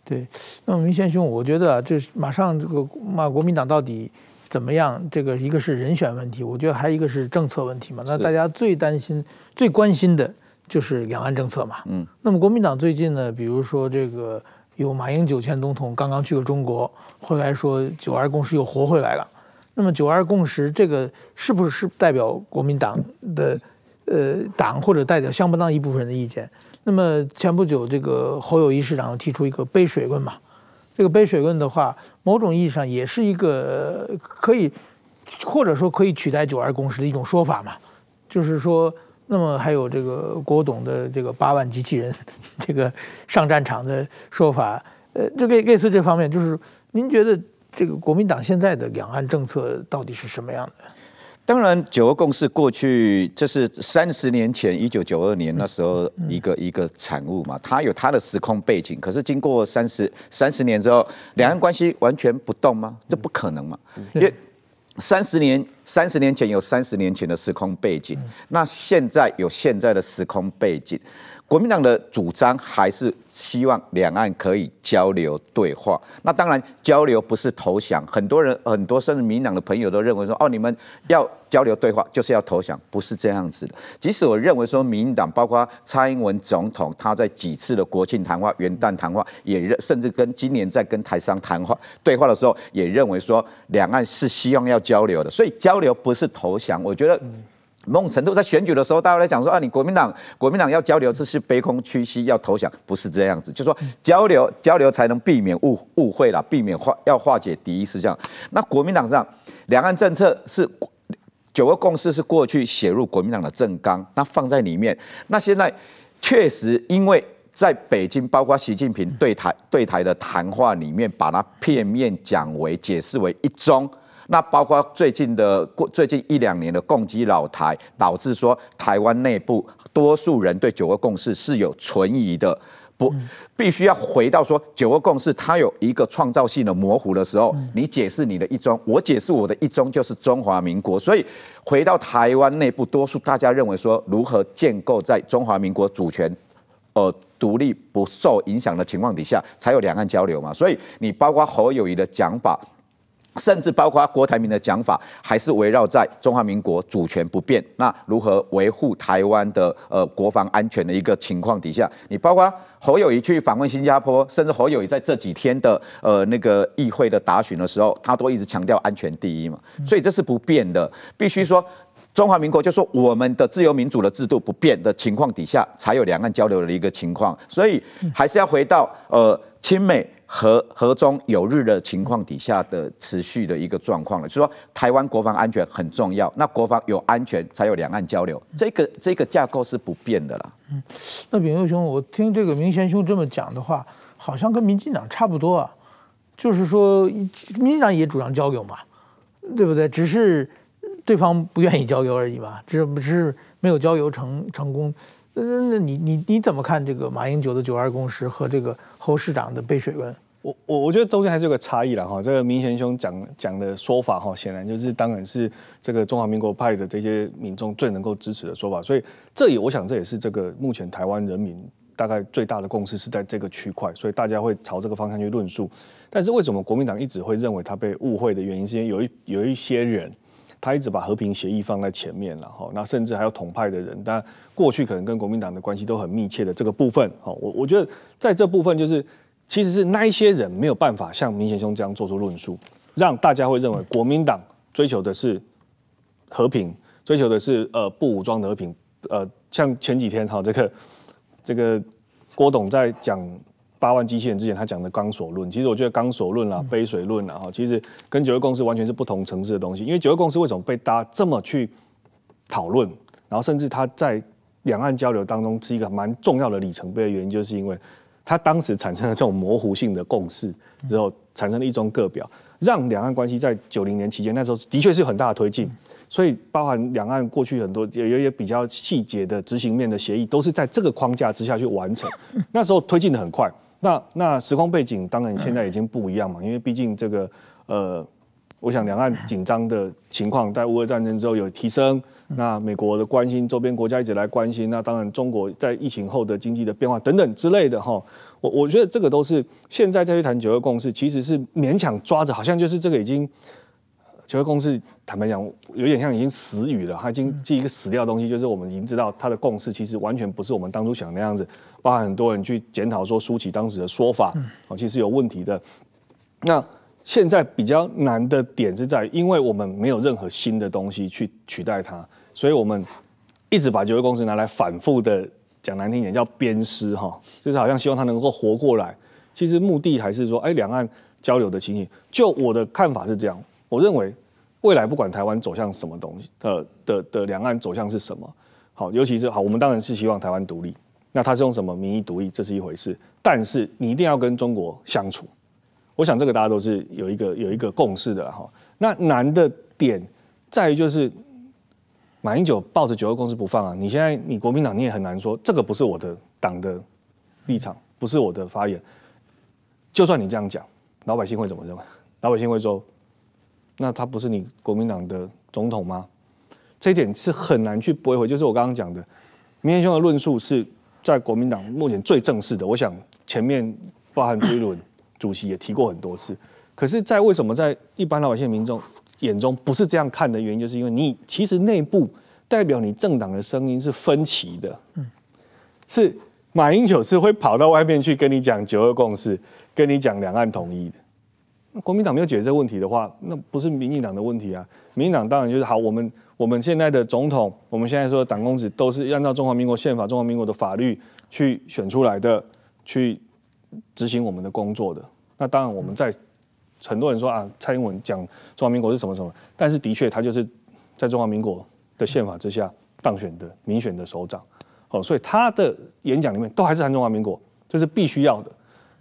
对，那么明贤兄，我觉得啊，是马上这个骂国民党到底。怎么样？这个一个是人选问题，我觉得还一个是政策问题嘛。那大家最担心、最关心的就是两岸政策嘛。嗯。那么国民党最近呢，比如说这个有马英九前总统刚刚去了中国，回来说九二共识又活回来了。那么九二共识这个是不是代表国民党的呃党或者代表相当一部分人的意见？那么前不久这个侯友谊市长提出一个杯水论嘛。这个杯水论的话，某种意义上也是一个可以，或者说可以取代九二共识的一种说法嘛。就是说，那么还有这个郭董的这个八万机器人 这个上战场的说法，呃，就类类似这方面，就是您觉得这个国民党现在的两岸政策到底是什么样的？当然，九二共识过去，这是三十年前，一九九二年那时候一个一个产物嘛，它有它的时空背景。可是经过三十三十年之后，两岸关系完全不动吗？这不可能嘛，因为三十年三十年前有三十年前的时空背景，那现在有现在的时空背景。国民党的主张还是希望两岸可以交流对话。那当然，交流不是投降。很多人，很多甚至民党的朋友都认为说：“哦，你们要交流对话，就是要投降。”不是这样子的。即使我认为说，民党包括蔡英文总统，他在几次的国庆谈话、元旦谈话，也甚至跟今年在跟台商谈话对话的时候，也认为说，两岸是希望要交流的。所以，交流不是投降。我觉得。某种程度，在选举的时候，大家在讲说啊，你国民党国民党要交流，这是卑躬屈膝要投降，不是这样子。就说交流交流才能避免误误会啦，避免化要化解敌意是这样。那国民党上两岸政策是九个共识是过去写入国民党的政纲，那放在里面。那现在确实因为在北京，包括习近平对台对台的谈话里面，把它片面讲为解释为一中。那包括最近的过最近一两年的共击老台，导致说台湾内部多数人对九二共识是有存疑的，不必须要回到说九二共识它有一个创造性的模糊的时候，你解释你的一中，我解释我的一中就是中华民国，所以回到台湾内部多数大家认为说如何建构在中华民国主权呃独立不受影响的情况底下才有两岸交流嘛，所以你包括侯友谊的讲法。甚至包括郭台铭的讲法，还是围绕在中华民国主权不变，那如何维护台湾的呃国防安全的一个情况底下。你包括侯友谊去访问新加坡，甚至侯友谊在这几天的呃那个议会的答询的时候，他都一直强调安全第一嘛。所以这是不变的，必须说中华民国就说我们的自由民主的制度不变的情况底下，才有两岸交流的一个情况。所以还是要回到呃亲美。核核中有日的情况底下的持续的一个状况了，就说台湾国防安全很重要，那国防有安全才有两岸交流，这个这个架构是不变的啦。嗯，那炳佑兄，我听这个明贤兄这么讲的话，好像跟民进党差不多啊，就是说民进党也主张交流嘛，对不对？只是对方不愿意交流而已嘛，只是只是没有交流成成功。那那，你你你怎么看这个马英九的九二共识和这个侯市长的背水文？我我我觉得中间还是有个差异了哈。这个明贤兄讲讲的说法哈，显然就是当然是这个中华民国派的这些民众最能够支持的说法。所以这也我想这也是这个目前台湾人民大概最大的共识是在这个区块，所以大家会朝这个方向去论述。但是为什么国民党一直会认为他被误会的原因，是因为有一有一些人。他一直把和平协议放在前面了，哈，那甚至还有统派的人，但过去可能跟国民党的关系都很密切的这个部分，哈，我我觉得在这部分就是，其实是那一些人没有办法像明贤兄这样做出论述，让大家会认为国民党追求的是和平，追求的是呃不武装和平，呃，像前几天哈这个这个郭董在讲。八万机器人之前，他讲的钢索论，其实我觉得钢索论啊、杯水论啊，哈，其实跟九二共识完全是不同层次的东西。因为九二共识为什么被大家这么去讨论，然后甚至他在两岸交流当中是一个蛮重要的里程碑的原因，就是因为他当时产生了这种模糊性的共识之后，产生了一中各表，让两岸关系在九零年期间那时候的确是很大的推进。所以，包含两岸过去很多有一些比较细节的执行面的协议，都是在这个框架之下去完成。那时候推进的很快。那那时空背景当然现在已经不一样嘛，因为毕竟这个呃，我想两岸紧张的情况在乌俄战争之后有提升，那美国的关心，周边国家一直来关心，那当然中国在疫情后的经济的变化等等之类的哈，我我觉得这个都是现在再去谈九二共识，其实是勉强抓着，好像就是这个已经。九月共识，坦白讲，有点像已经死语了。它已经是一个死掉的东西，就是我们已经知道它的共识其实完全不是我们当初想那样子。包含很多人去检讨说，舒淇当时的说法，哦，其实有问题的。那现在比较难的点是在，因为我们没有任何新的东西去取代它，所以我们一直把九月共识拿来反复的讲，难听一点叫鞭尸哈，就是好像希望它能够活过来。其实目的还是说，哎，两岸交流的情形，就我的看法是这样。我认为未来不管台湾走向什么东西，呃的的两岸走向是什么，好，尤其是好，我们当然是希望台湾独立，那他是用什么名义独立，这是一回事，但是你一定要跟中国相处，我想这个大家都是有一个有一个共识的哈。那难的点在于就是马英九抱着九二共识不放啊，你现在你国民党你也很难说这个不是我的党的立场，不是我的发言，就算你这样讲，老百姓会怎么认为？老百姓会说。那他不是你国民党的总统吗？这一点是很难去驳回。就是我刚刚讲的，明天兄的论述是在国民党目前最正式的。我想前面包含推伦 主席也提过很多次。可是，在为什么在一般老百姓民众眼中不是这样看的原因，就是因为你其实内部代表你政党的声音是分歧的。嗯，是马英九是会跑到外面去跟你讲九二共识，跟你讲两岸统一的。国民党没有解决这个问题的话，那不是民进党的问题啊！民进党当然就是好，我们我们现在的总统，我们现在说党公子都是按照中华民国宪法、中华民国的法律去选出来的，去执行我们的工作的。那当然，我们在很多人说啊，蔡英文讲中华民国是什么什么，但是的确，他就是在中华民国的宪法之下当选的民选的首长哦，所以他的演讲里面都还是谈中华民国，这是必须要的。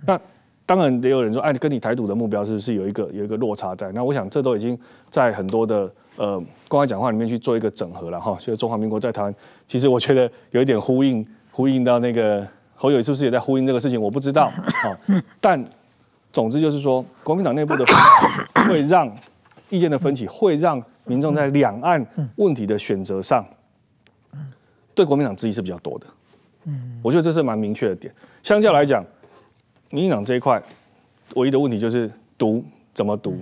那。当然，也有人说，哎，跟你台独的目标是不是有一个有一个落差在？那我想，这都已经在很多的呃公开讲话里面去做一个整合了哈。所以，中华民国在台湾，其实我觉得有一点呼应，呼应到那个侯友是不是也在呼应这个事情？我不知道啊。但总之就是说，国民党内部的会让意见的分歧，会让民众在两岸问题的选择上，对国民党质疑是比较多的。嗯，我觉得这是蛮明确的点。相较来讲。民民党这一块，唯一的问题就是读怎么读，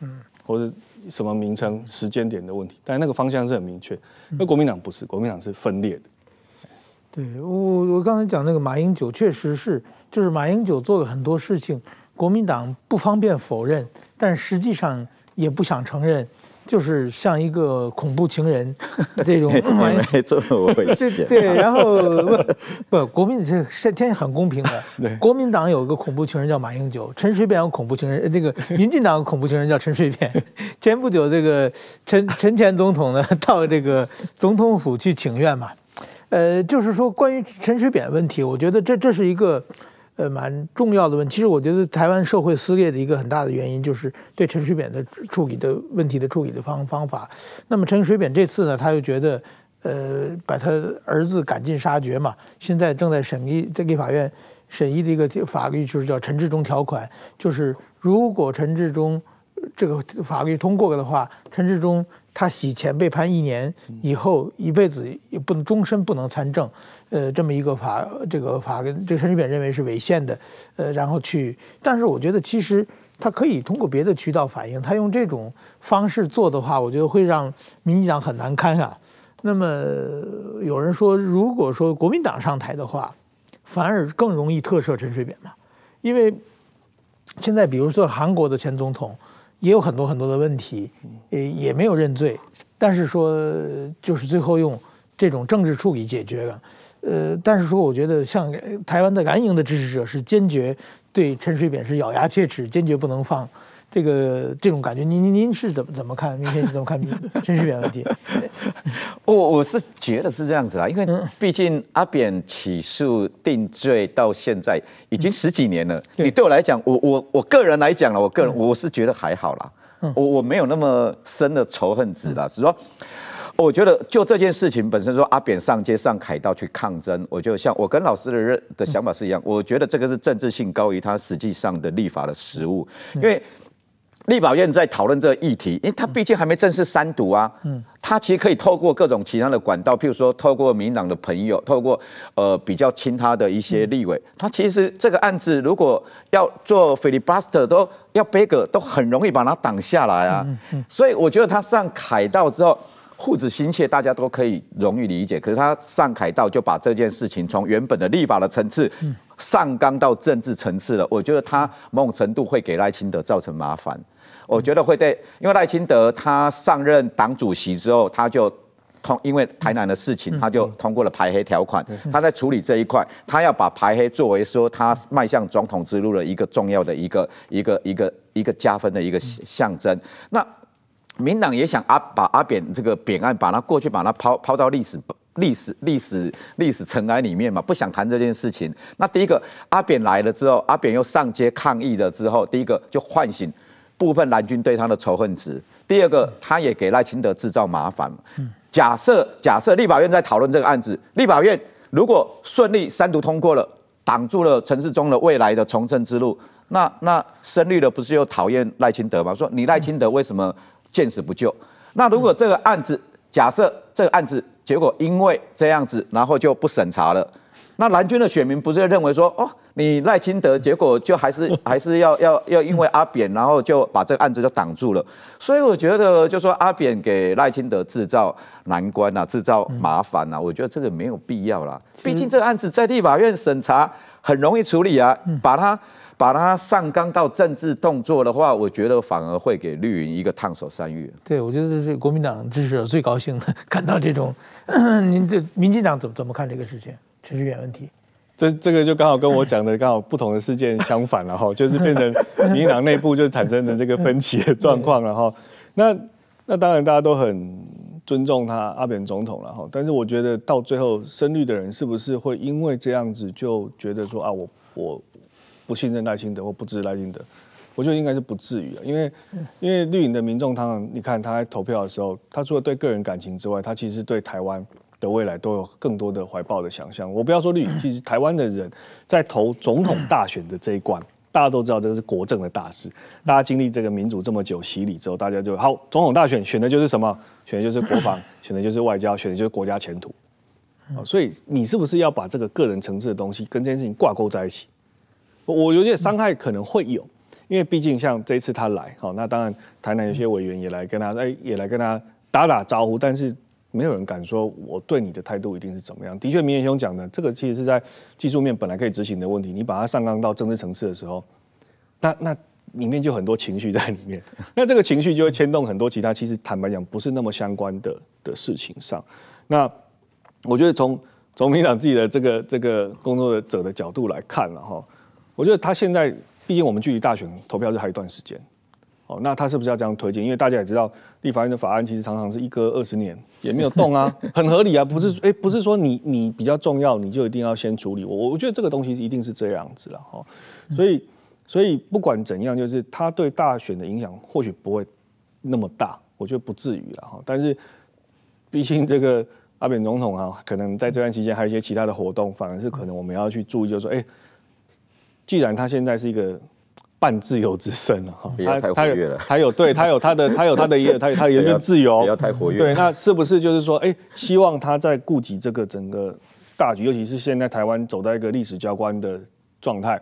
嗯，或者什么名称、时间点的问题。但那个方向是很明确，那国民党不是，国民党是分裂的。对我我刚才讲那个马英九确实是，就是马英九做了很多事情，国民党不方便否认，但实际上也不想承认。就是像一个恐怖情人，这种玩意没 这么对，然后不不，国民这天很公平的。国民党有一个恐怖情人叫马英九，陈水扁有恐怖情人，这个民进党恐怖情人叫陈水扁。前不久，这个陈陈前总统呢到这个总统府去请愿嘛，呃，就是说关于陈水扁问题，我觉得这这是一个。呃，蛮重要的问题。其实我觉得台湾社会撕裂的一个很大的原因，就是对陈水扁的处理的问题的处理的方方法。那么陈水扁这次呢，他又觉得，呃，把他儿子赶尽杀绝嘛。现在正在审议，在给法院审议的一个法律，就是叫陈志忠条款，就是如果陈志忠这个法律通过了的话，陈志忠。他洗钱被判一年以后，一辈子也不能终身不能参政，呃，这么一个法，这个法跟这陈水扁认为是违宪的，呃，然后去，但是我觉得其实他可以通过别的渠道反映，他用这种方式做的话，我觉得会让民进党很难堪啊。那么有人说，如果说国民党上台的话，反而更容易特赦陈水扁嘛，因为现在比如说韩国的前总统。也有很多很多的问题，也也没有认罪，但是说就是最后用这种政治处理解决了，呃，但是说我觉得像台湾的蓝营的支持者是坚决对陈水扁是咬牙切齿，坚决不能放。这个这种感觉，您您您是怎么怎么看？明天你怎么看？陈世元问题，我我是觉得是这样子啦，因为毕竟阿扁起诉定罪到现在已经十几年了。你对我来讲，我我我个人来讲了，我个人我是觉得还好啦。我我没有那么深的仇恨值只是说，我觉得就这件事情本身，说阿扁上街上凯道去抗争，我就像我跟老师的认的想法是一样，我觉得这个是政治性高于他实际上的立法的实务，因为。立法院在讨论这个议题，因为他毕竟还没正式删读啊，嗯，他其实可以透过各种其他的管道，譬如说透过民党的朋友，透过呃比较亲他的一些立委，他其实这个案子如果要做 filibuster 都要 b e r 都很容易把它挡下来啊，所以我觉得他上凯道之后父子心切，大家都可以容易理解。可是他上凯道就把这件事情从原本的立法的层次上纲到政治层次了，我觉得他某种程度会给赖清德造成麻烦。我觉得会对，因为赖清德他上任党主席之后，他就通因为台南的事情，他就通过了排黑条款。他在处理这一块，他要把排黑作为说他迈向总统之路的一个重要的一个一个一个一个加分的一个象征。那民党也想阿把阿扁这个扁案把他过去把他抛抛到历史历史历史历史尘埃里面嘛，不想谈这件事情。那第一个阿扁来了之后，阿扁又上街抗议了之后，第一个就唤醒。部分蓝军对他的仇恨值。第二个，他也给赖清德制造麻烦假设假设立法院在讨论这个案子，立法院如果顺利三读通过了，挡住了陈世忠的未来的从政之路，那那深绿的不是又讨厌赖清德吗？说你赖清德为什么见死不救？那如果这个案子假设这个案子结果因为这样子，然后就不审查了。那蓝军的选民不是认为说哦，你赖清德，结果就还是 还是要要要因为阿扁，然后就把这个案子就挡住了。所以我觉得就说阿扁给赖清德制造难关啊，制造麻烦啊，我觉得这个没有必要啦。毕竟这个案子在立法院审查很容易处理啊，把它把它上纲到政治动作的话，我觉得反而会给绿营一个烫手山芋。对，我得是国民党支持者最高兴看到这种。您这民进党怎么怎么看这个事情？程序员问题，这这个就刚好跟我讲的刚好不同的事件相反了哈，就是变成民进党内部就产生的这个分歧的状况了哈。那那当然大家都很尊重他阿扁总统了哈，但是我觉得到最后，深绿的人是不是会因为这样子就觉得说啊，我我不信任赖清德，或不支持赖清德？我觉得应该是不至于啊，因为因为绿营的民众，他你看他在投票的时候，他除了对个人感情之外，他其实对台湾。的未来都有更多的怀抱的想象。我不要说绿，其实台湾的人在投总统大选的这一关，大家都知道这个是国政的大事。大家经历这个民主这么久洗礼之后，大家就好总统大选选的就是什么？选的就是国防，选的就是外交，选的就是国家前途。所以你是不是要把这个个人层次的东西跟这件事情挂钩在一起？我有点伤害可能会有，因为毕竟像这一次他来，好，那当然台南有些委员也来跟他，哎，也来跟他打打招呼，但是。没有人敢说我对你的态度一定是怎么样。的确，明贤兄讲的这个其实是在技术面本来可以执行的问题，你把它上纲到政治层次的时候，那那里面就很多情绪在里面。那这个情绪就会牵动很多其他，其实坦白讲不是那么相关的的事情上。那我觉得从从民党自己的这个这个工作者的角度来看，了哈，我觉得他现在毕竟我们距离大选投票日还有一段时间。哦，那他是不是要这样推进？因为大家也知道，立法院的法案其实常常是一隔二十年也没有动啊，很合理啊，不是？哎，不是说你你比较重要，你就一定要先处理我。我觉得这个东西一定是这样子了哈。所以，所以不管怎样，就是他对大选的影响或许不会那么大，我觉得不至于了哈。但是，毕竟这个阿扁总统啊，可能在这段期间还有一些其他的活动，反而是可能我们要去注意，就是说，哎，既然他现在是一个。半自由之身了哈，不要太活跃了。还有对他有他的，他有他的有，他有他的言论自由，不要太活跃。对，那是不是就是说，哎，希望他在顾及这个整个大局，尤其是现在台湾走在一个历史交关的状态，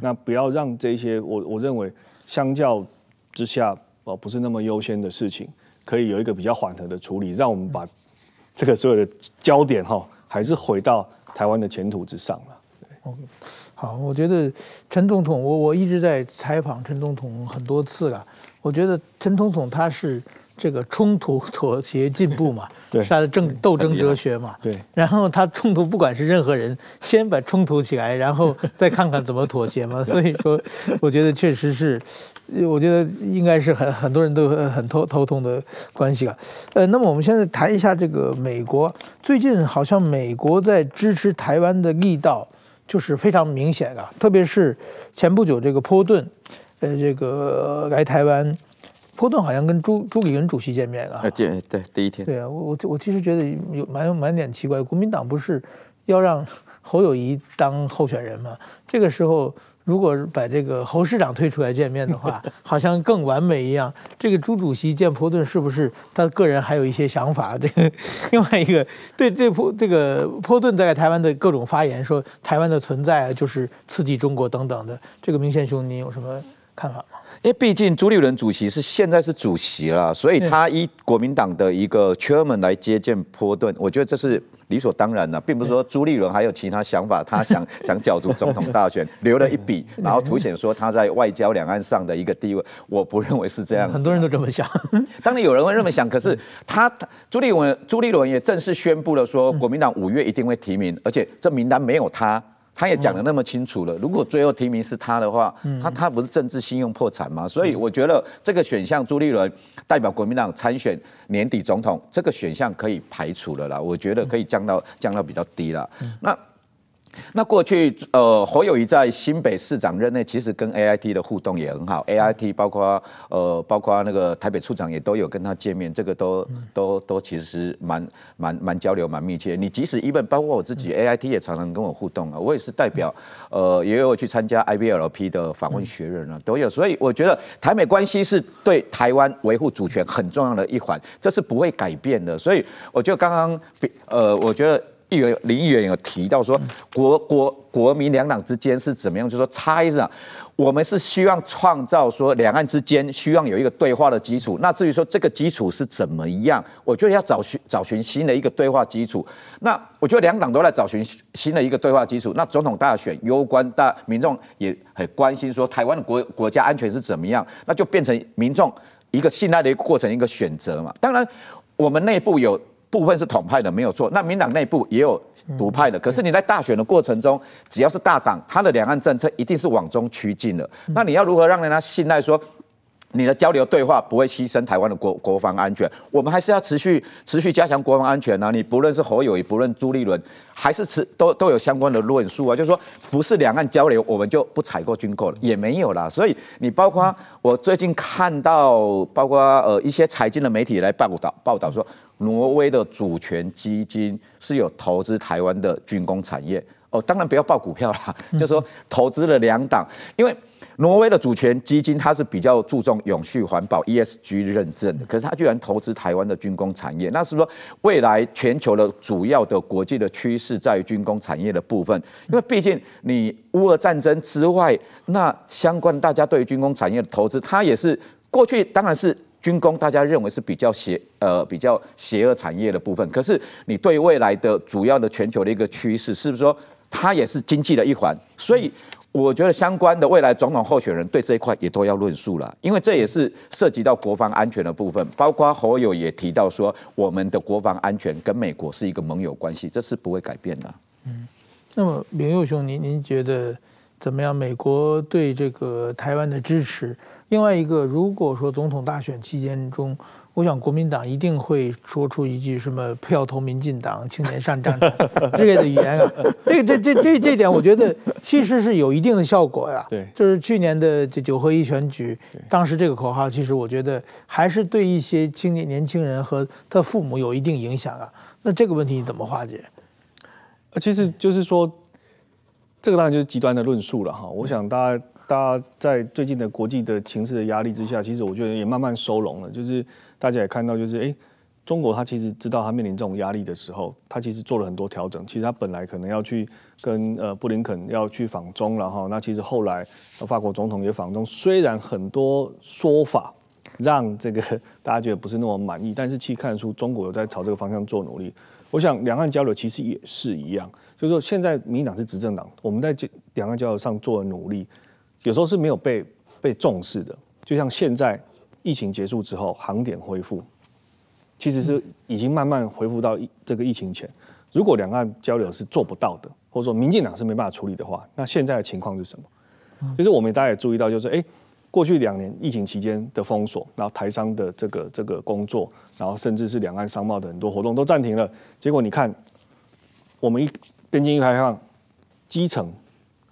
那不要让这些我我认为相较之下哦不是那么优先的事情，可以有一个比较缓和的处理，让我们把这个所有的焦点哈，还是回到台湾的前途之上了。好，我觉得陈总统，我我一直在采访陈总统很多次了。我觉得陈总统他是这个冲突、妥协、进步嘛，是他的政斗争哲学嘛。对。然后他冲突，不管是任何人，先把冲突起来，然后再看看怎么妥协嘛。所以说，我觉得确实是，我觉得应该是很很多人都很头头痛的关系了。呃，那么我们现在谈一下这个美国，最近好像美国在支持台湾的力道。就是非常明显的，特别是前不久这个波顿，呃，这个来台湾，波顿好像跟朱朱立伦主席见面啊，见对第一天，对啊，我我我其实觉得有有蛮点奇怪，国民党不是要让侯友谊当候选人吗？这个时候。如果把这个侯市长推出来见面的话，好像更完美一样。这个朱主席见坡顿是不是他个人还有一些想法？这个另外一个 对对坡这个坡顿在台湾的各种发言，说台湾的存在就是刺激中国等等的，这个明宪兄，您有什么看法吗？因为毕竟朱立伦主席是现在是主席了，所以他以国民党的一个 Chairman 来接见波顿，我觉得这是理所当然的，并不是说朱立伦还有其他想法，他想 想角逐总统大选留了一笔，然后凸显说他在外交两岸上的一个地位，我不认为是这样。很多人都这么想，当然有人会这么想，可是他朱立伦朱立伦也正式宣布了说，国民党五月一定会提名，而且这名单没有他。他也讲的那么清楚了，如果最后提名是他的话，他他不是政治信用破产吗？所以我觉得这个选项朱立伦代表国民党参选年底总统，这个选项可以排除了啦，我觉得可以降到降到比较低了。那。那过去呃，侯友谊在新北市长任内，其实跟 A I T 的互动也很好，A I T 包括呃，包括那个台北处长也都有跟他见面，这个都都都其实蛮蛮蛮交流蛮密切。你即使一问，包括我自己，A I T 也常常跟我互动啊，我也是代表呃，也有去参加 I B L P 的访问学人啊，都有。所以我觉得台美关系是对台湾维护主权很重要的一环，这是不会改变的。所以我就得刚刚呃，我觉得。议员林议员有提到说，国国国民两党之间是怎么样？就说差异我们是希望创造说两岸之间需要有一个对话的基础。那至于说这个基础是怎么样，我觉得要找寻找寻新的一个对话基础。那我觉得两党都在找寻新的一个对话基础。那总统大选攸关大民众也很关心说台湾的国国家安全是怎么样，那就变成民众一个信赖的一个过程，一个选择嘛。当然，我们内部有。部分是统派的没有错。那民党内部也有独派的。可是你在大选的过程中，只要是大党，他的两岸政策一定是往中趋近的。那你要如何让人家信赖，说你的交流对话不会牺牲台湾的国国防安全？我们还是要持续持续加强国防安全呢？你不论是侯友，也不论朱立伦，还是持都都有相关的论述啊，就是说不是两岸交流，我们就不采购军购了，也没有啦。所以你包括我最近看到，包括呃一些财经的媒体来报道报道说。挪威的主权基金是有投资台湾的军工产业哦，当然不要报股票啦，就说投资了两档。因为挪威的主权基金它是比较注重永续环保 ESG 认证的，可是它居然投资台湾的军工产业，那是说未来全球的主要的国际的趋势在于军工产业的部分，因为毕竟你乌俄战争之外，那相关大家对于军工产业的投资，它也是过去当然是。军工大家认为是比较邪呃比较邪恶产业的部分，可是你对未来的主要的全球的一个趋势，是不是说它也是经济的一环？所以我觉得相关的未来总统候选人对这一块也都要论述了，因为这也是涉及到国防安全的部分。包括侯友也提到说，我们的国防安全跟美国是一个盟友关系，这是不会改变的。嗯，那么明佑兄，您您觉得？怎么样？美国对这个台湾的支持。另外一个，如果说总统大选期间中，我想国民党一定会说出一句什么“票投民进党，青年上战场”之类的语言啊。这个、这、这、这、这点，我觉得其实是有一定的效果呀。对，就是去年的这九合一选举，当时这个口号，其实我觉得还是对一些青年年轻人和他父母有一定影响啊。那这个问题怎么化解？呃，其实就是说。这个当然就是极端的论述了哈。我想大家大家在最近的国际的情势的压力之下，其实我觉得也慢慢收拢了。就是大家也看到，就是诶，中国他其实知道他面临这种压力的时候，他其实做了很多调整。其实他本来可能要去跟呃布林肯要去访中了哈，那其实后来法国总统也访中。虽然很多说法让这个大家觉得不是那么满意，但是其实看出中国有在朝这个方向做努力。我想两岸交流其实也是一样。就是说，现在民党是执政党，我们在两岸交流上做的努力，有时候是没有被被重视的。就像现在疫情结束之后，航点恢复，其实是已经慢慢恢复到这个疫情前。如果两岸交流是做不到的，或者说民进党是没办法处理的话，那现在的情况是什么？其实我们大家也注意到，就是哎，过去两年疫情期间的封锁，然后台商的这个这个工作，然后甚至是两岸商贸的很多活动都暂停了。结果你看，我们一。边境一排放，基层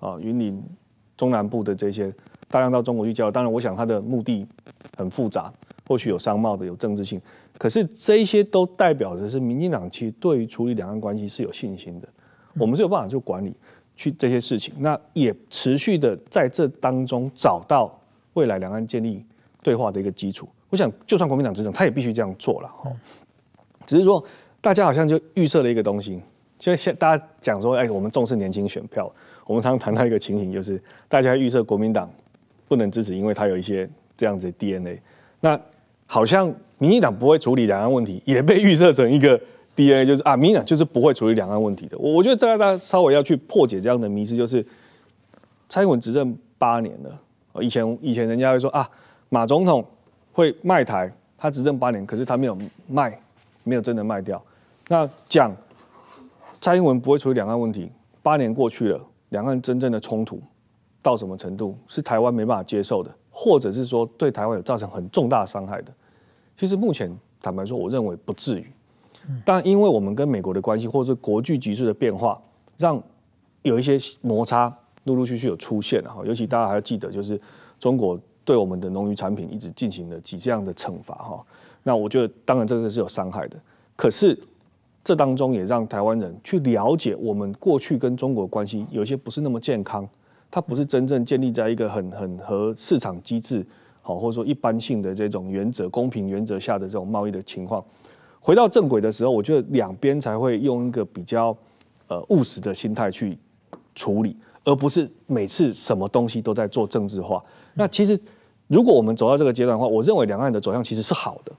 啊，云林中南部的这些大量到中国去交流，当然，我想它的目的很复杂，或许有商贸的，有政治性，可是这些都代表着是，民进党其实对于处理两岸关系是有信心的，我们是有办法去管理去这些事情，那也持续的在这当中找到未来两岸建立对话的一个基础。我想，就算国民党执政，他也必须这样做了，只是说大家好像就预设了一个东西。现在，现大家讲说，哎，我们重视年轻选票。我们常常谈到一个情形，就是大家预测国民党不能支持，因为它有一些这样子的 DNA。那好像民进党不会处理两岸问题，也被预设成一个 DNA，就是啊，民进党就是不会处理两岸问题的。我觉得，这大家稍微要去破解这样的迷思，就是蔡英文执政八年了。以前，以前人家会说啊，马总统会卖台，他执政八年，可是他没有卖，没有真的卖掉。那讲蔡英文不会处理两岸问题，八年过去了，两岸真正的冲突到什么程度是台湾没办法接受的，或者是说对台湾有造成很重大伤害的，其实目前坦白说，我认为不至于。但因为我们跟美国的关系，或者是国际局势的变化，让有一些摩擦陆陆续续有出现哈，尤其大家还要记得，就是中国对我们的农渔产品一直进行了几这样的惩罚哈，那我觉得当然这个是有伤害的，可是。这当中也让台湾人去了解我们过去跟中国关系有些不是那么健康，它不是真正建立在一个很很和市场机制好，或者说一般性的这种原则公平原则下的这种贸易的情况，回到正轨的时候，我觉得两边才会用一个比较呃务实的心态去处理，而不是每次什么东西都在做政治化。那其实如果我们走到这个阶段的话，我认为两岸的走向其实是好的，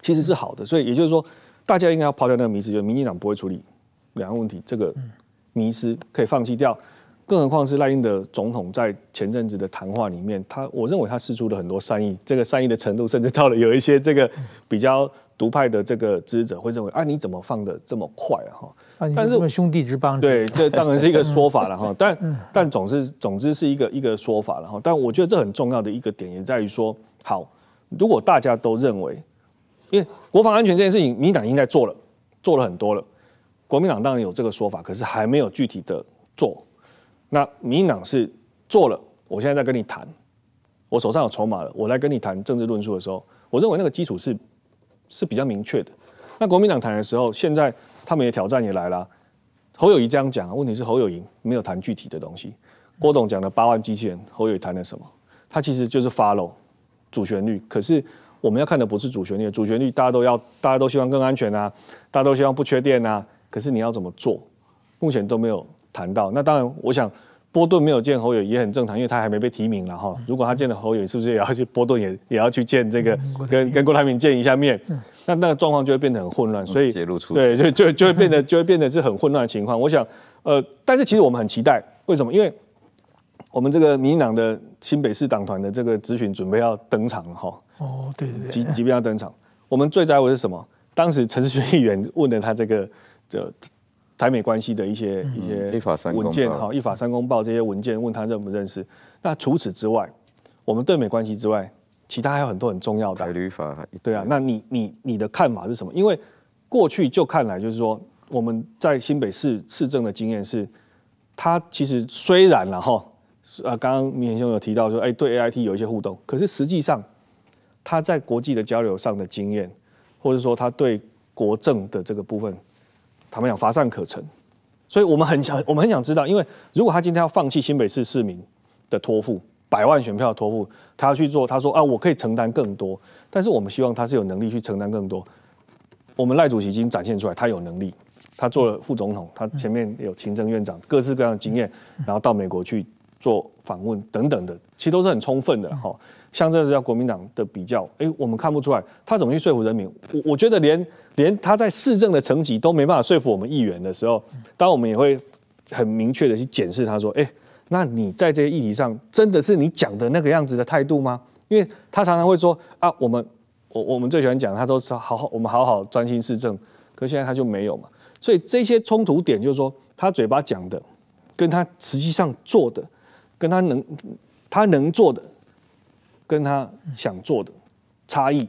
其实是好的。所以也就是说。大家应该要抛掉那个迷失，就民进党不会处理两岸问题，这个迷失可以放弃掉。更何况是赖英的总统，在前阵子的谈话里面，他我认为他示出了很多善意，这个善意的程度，甚至到了有一些这个比较独派的这个支持者会认为，啊，你怎么放的这么快啊？哈，但是兄弟之邦，对，这 当然是一个说法了哈。但但总之总之是一个一个说法了哈。但我觉得这很重要的一个点也在于说，好，如果大家都认为。因为国防安全这件事情，民党经在做了，做了很多了。国民党当然有这个说法，可是还没有具体的做。那民党是做了，我现在在跟你谈，我手上有筹码了，我来跟你谈政治论述的时候，我认为那个基础是是比较明确的。那国民党谈的时候，现在他们的挑战也来了。侯友谊这样讲，问题是侯友谊没有谈具体的东西。郭董讲的八万机器人，侯友谊谈了什么？他其实就是 follow 主旋律，可是。我们要看的不是主旋律，主旋律大家都要，大家都希望更安全啊，大家都希望不缺电啊。可是你要怎么做？目前都没有谈到。那当然，我想波顿没有见侯友也很正常，因为他还没被提名了哈。如果他见了侯友，是不是也要去波顿也也要去见这个跟跟郭台铭见一下面？那那个状况就会变得很混乱，所以对，就就就会变得就会变得是很混乱的情况。我想，呃，但是其实我们很期待，为什么？因为我们这个民党的新北市党团的这个咨询准备要登场了哈。哦，对对对，即即要登场。我们最在乎的是什么？当时陈世轩议员问的他这个，这台美关系的一些一些文件，哈，一法三公报这些文件，问他认不认识。那除此之外，我们对美关系之外，其他还有很多很重要的。台旅法对啊，那你你你的看法是什么？因为过去就看来就是说，我们在新北市市政的经验是，他其实虽然了哈，呃，刚刚明贤兄有提到说，哎，对 A I T 有一些互动，可是实际上。他在国际的交流上的经验，或者说他对国政的这个部分，他们讲乏善可陈，所以我们很想我们很想知道，因为如果他今天要放弃新北市市民的托付，百万选票的托付，他要去做，他说啊，我可以承担更多，但是我们希望他是有能力去承担更多。我们赖主席已经展现出来，他有能力，他做了副总统，他前面有行政院长，各式各样的经验，然后到美国去做访问等等的，其实都是很充分的哈。像这是叫国民党的比较，哎，我们看不出来他怎么去说服人民。我我觉得连连他在市政的层级都没办法说服我们议员的时候，当我们也会很明确的去检视他说：“哎，那你在这些议题上真的是你讲的那个样子的态度吗？”因为他常常会说：“啊，我们我我们最喜欢讲，他都是好好我们好好专心市政，可现在他就没有嘛。”所以这些冲突点就是说，他嘴巴讲的跟他实际上做的，跟他能他能做的。跟他想做的差异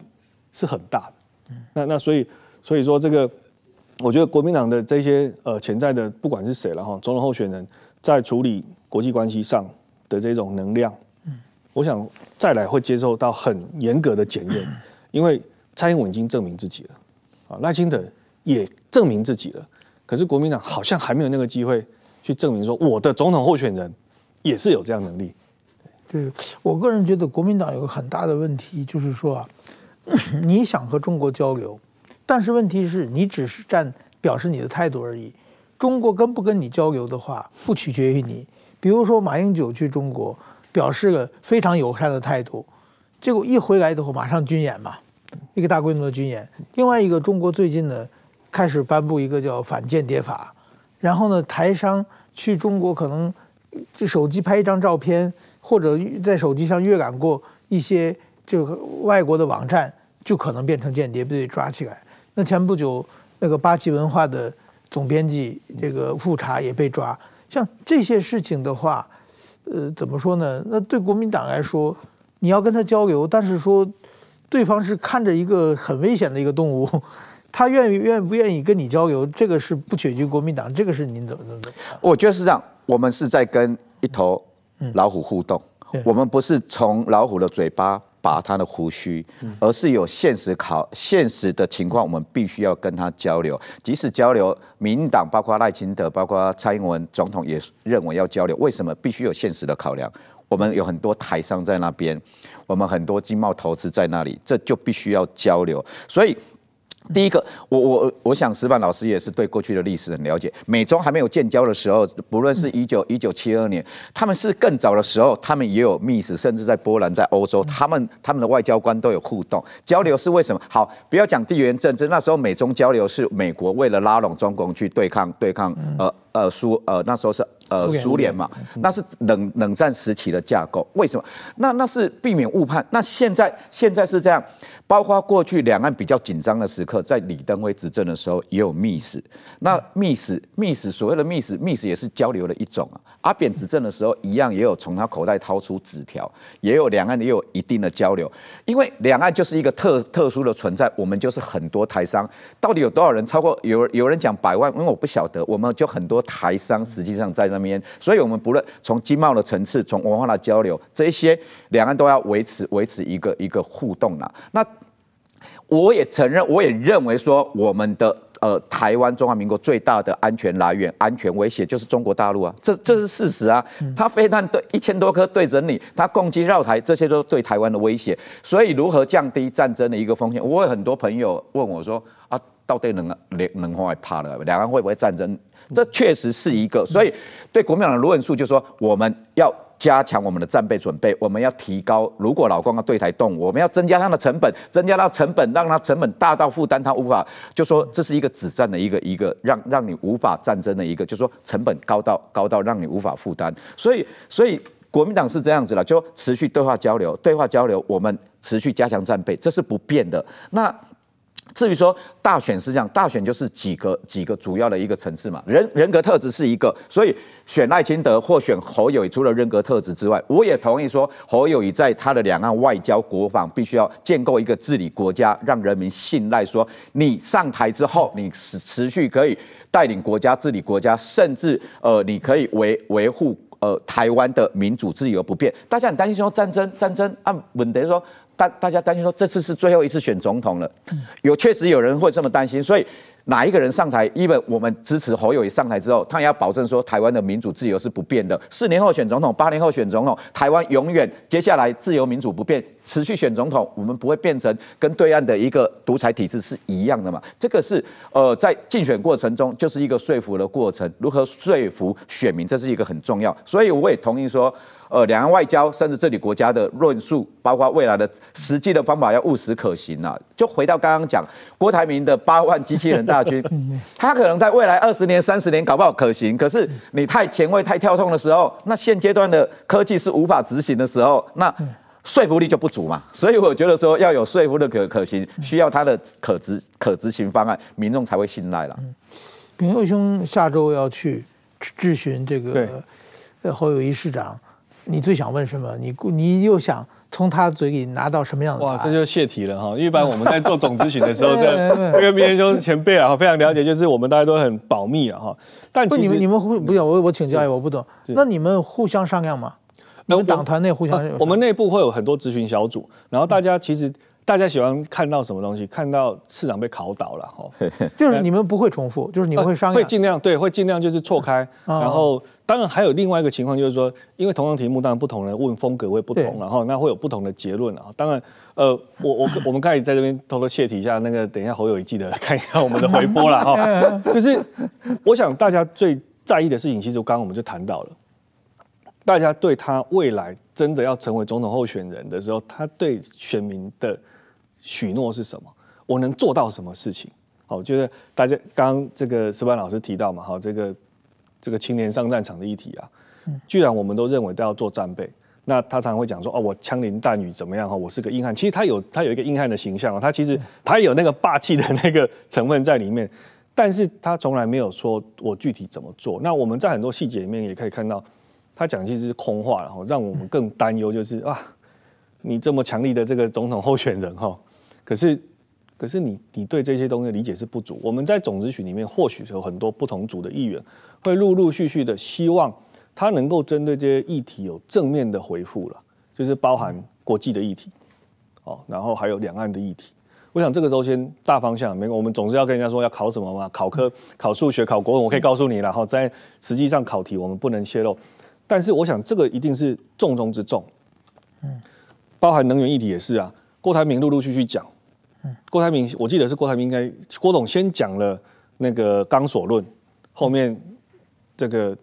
是很大的，那那所以所以说这个，我觉得国民党的这些呃潜在的不管是谁了哈，总统候选人，在处理国际关系上的这种能量，嗯，我想再来会接受到很严格的检验，因为蔡英文已经证明自己了，啊，赖清德也证明自己了，可是国民党好像还没有那个机会去证明说我的总统候选人也是有这样能力。我个人觉得国民党有个很大的问题，就是说啊，你想和中国交流，但是问题是你只是站表示你的态度而已。中国跟不跟你交流的话，不取决于你。比如说马英九去中国，表示了非常友善的态度，结果一回来之后马上军演嘛，一个大规模的军演。另外一个，中国最近呢，开始颁布一个叫反间谍法，然后呢，台商去中国可能，手机拍一张照片。或者在手机上阅览过一些这个外国的网站，就可能变成间谍，被抓起来。那前不久，那个八旗文化的总编辑这个复查也被抓。像这些事情的话，呃，怎么说呢？那对国民党来说，你要跟他交流，但是说对方是看着一个很危险的一个动物，他愿意愿不愿意跟你交流，这个是不取决于国民党，这个是您怎么怎么。我觉得是这样，我们是在跟一头。老虎互动，我们不是从老虎的嘴巴拔它的胡须，而是有现实考现实的情况，我们必须要跟他交流。即使交流，民党包括赖清德、包括蔡英文总统也认为要交流，为什么必须有现实的考量？我们有很多台商在那边，我们很多经贸投资在那里，这就必须要交流。所以。第一个，我我我想石板老师也是对过去的历史很了解。美中还没有建交的时候，不论是一九一九七二年，他们是更早的时候，他们也有密使，甚至在波兰、在欧洲，他们他们的外交官都有互动交流。是为什么？好，不要讲地缘政治，那时候美中交流是美国为了拉拢中共去对抗对抗呃。呃，苏呃那时候是呃苏联嘛，那是冷冷战时期的架构。为什么？那那是避免误判。那现在现在是这样，包括过去两岸比较紧张的时刻，在李登辉执政的时候也有密 s 那密 i 密 s 所谓的密 i 密 s 也是交流的一种啊。阿扁执政的时候一样也有从他口袋掏出纸条，也有两岸也有一定的交流。因为两岸就是一个特特殊的存在，我们就是很多台商，到底有多少人超过有有人讲百万，因为我不晓得，我们就很多。台商实际上在那边，所以我们不论从经贸的层次，从文化的交流，这一些两岸都要维持维持一个一个互动啦。那我也承认，我也认为说，我们的呃台湾中华民国最大的安全来源、安全威胁就是中国大陆啊，这这是事实啊。他非但对一千多颗对着你，他攻击绕台，这些都是对台湾的威胁。所以如何降低战争的一个风险？我有很多朋友问我说啊，到底能能能会怕了？两岸会不会战争？这确实是一个，所以对国民党的论文就就说，我们要加强我们的战备准备，我们要提高，如果老光要对台动，我们要增加他的成本，增加他成本，让他成本大到负担他无法，就说这是一个止战的一个一个，让让你无法战争的一个，就说成本高到高到让你无法负担，所以所以国民党是这样子了，就持续对话交流，对话交流，我们持续加强战备，这是不变的。那。至于说大选是这样，大选就是几个几个主要的一个层次嘛。人人格特质是一个，所以选赖清德或选侯友宜，除了人格特质之外，我也同意说侯友宜在他的两岸外交、国防，必须要建构一个治理国家，让人民信赖，说你上台之后，你持持续可以带领国家治理国家，甚至呃，你可以维维护呃台湾的民主自由不变。大家很担心说战争，战争啊，稳是说。但大家担心说这次是最后一次选总统了，有确实有人会这么担心。所以哪一个人上台，因为我们支持侯友谊上台之后，他也要保证说台湾的民主自由是不变的。四年后选总统，八年后选总统，台湾永远接下来自由民主不变，持续选总统，我们不会变成跟对岸的一个独裁体制是一样的嘛？这个是呃在竞选过程中就是一个说服的过程，如何说服选民，这是一个很重要。所以我也同意说。呃，两岸外交甚至这里国家的论述，包括未来的实际的方法要务实可行呐。就回到刚刚讲，郭台铭的八万机器人大军，他可能在未来二十年、三十年搞不好可行。可是你太前卫、太跳动的时候，那现阶段的科技是无法执行的时候，那说服力就不足嘛。所以我觉得说要有说服的可可行，需要他的可执可执行方案，民众才会信赖了。秉佑兄下周要去质询这个侯友谊市长。你最想问什么？你你又想从他嘴里拿到什么样的？哇，这就泄题了哈。一般我们在做总咨询的时候，这这个明仁兄前辈啊，非常了解，就是我们大家都很保密了哈。但你们你们互不要我我请教下，我不懂。那你们互相商量吗？你们党团内互相？我们内部会有很多咨询小组，然后大家其实。大家喜欢看到什么东西？看到市长被考倒了，哈，就是你们不会重复，就是你会商量，会尽量对，会尽量就是错开。然后，当然还有另外一个情况，就是说，因为同样题目，当然不同人问风格会不同，然后那会有不同的结论啊。当然，呃，我我我们可以在这边偷偷谢提一下。那个等一下侯友宜记得看一下我们的回播了哈。可 是，我想大家最在意的事情，其实刚我们就谈到了，大家对他未来真的要成为总统候选人的时候，他对选民的。许诺是什么？我能做到什么事情？好，就是大家刚刚这个石班老师提到嘛，好，这个这个青年上战场的议题啊，居然我们都认为都要做战备。那他常常会讲说：“哦，我枪林弹雨怎么样？哈，我是个硬汉。”其实他有他有一个硬汉的形象啊，他其实他有那个霸气的那个成分在里面，但是他从来没有说我具体怎么做。那我们在很多细节里面也可以看到，他讲其实是空话后让我们更担忧就是啊，你这么强力的这个总统候选人哈。可是，可是你你对这些东西理解是不足。我们在总子群里面，或许有很多不同组的议员会陆陆续续的希望他能够针对这些议题有正面的回复了，就是包含国际的议题，哦，然后还有两岸的议题。我想这个都先大方向，没我们总是要跟人家说要考什么嘛，考科、考数学、考国文。我可以告诉你然后在实际上考题我们不能泄露，但是我想这个一定是重中之重，嗯，包含能源议题也是啊。郭台铭陆陆续续讲。郭台铭，我记得是郭台铭，应该郭董先讲了那个钢索论，后面这个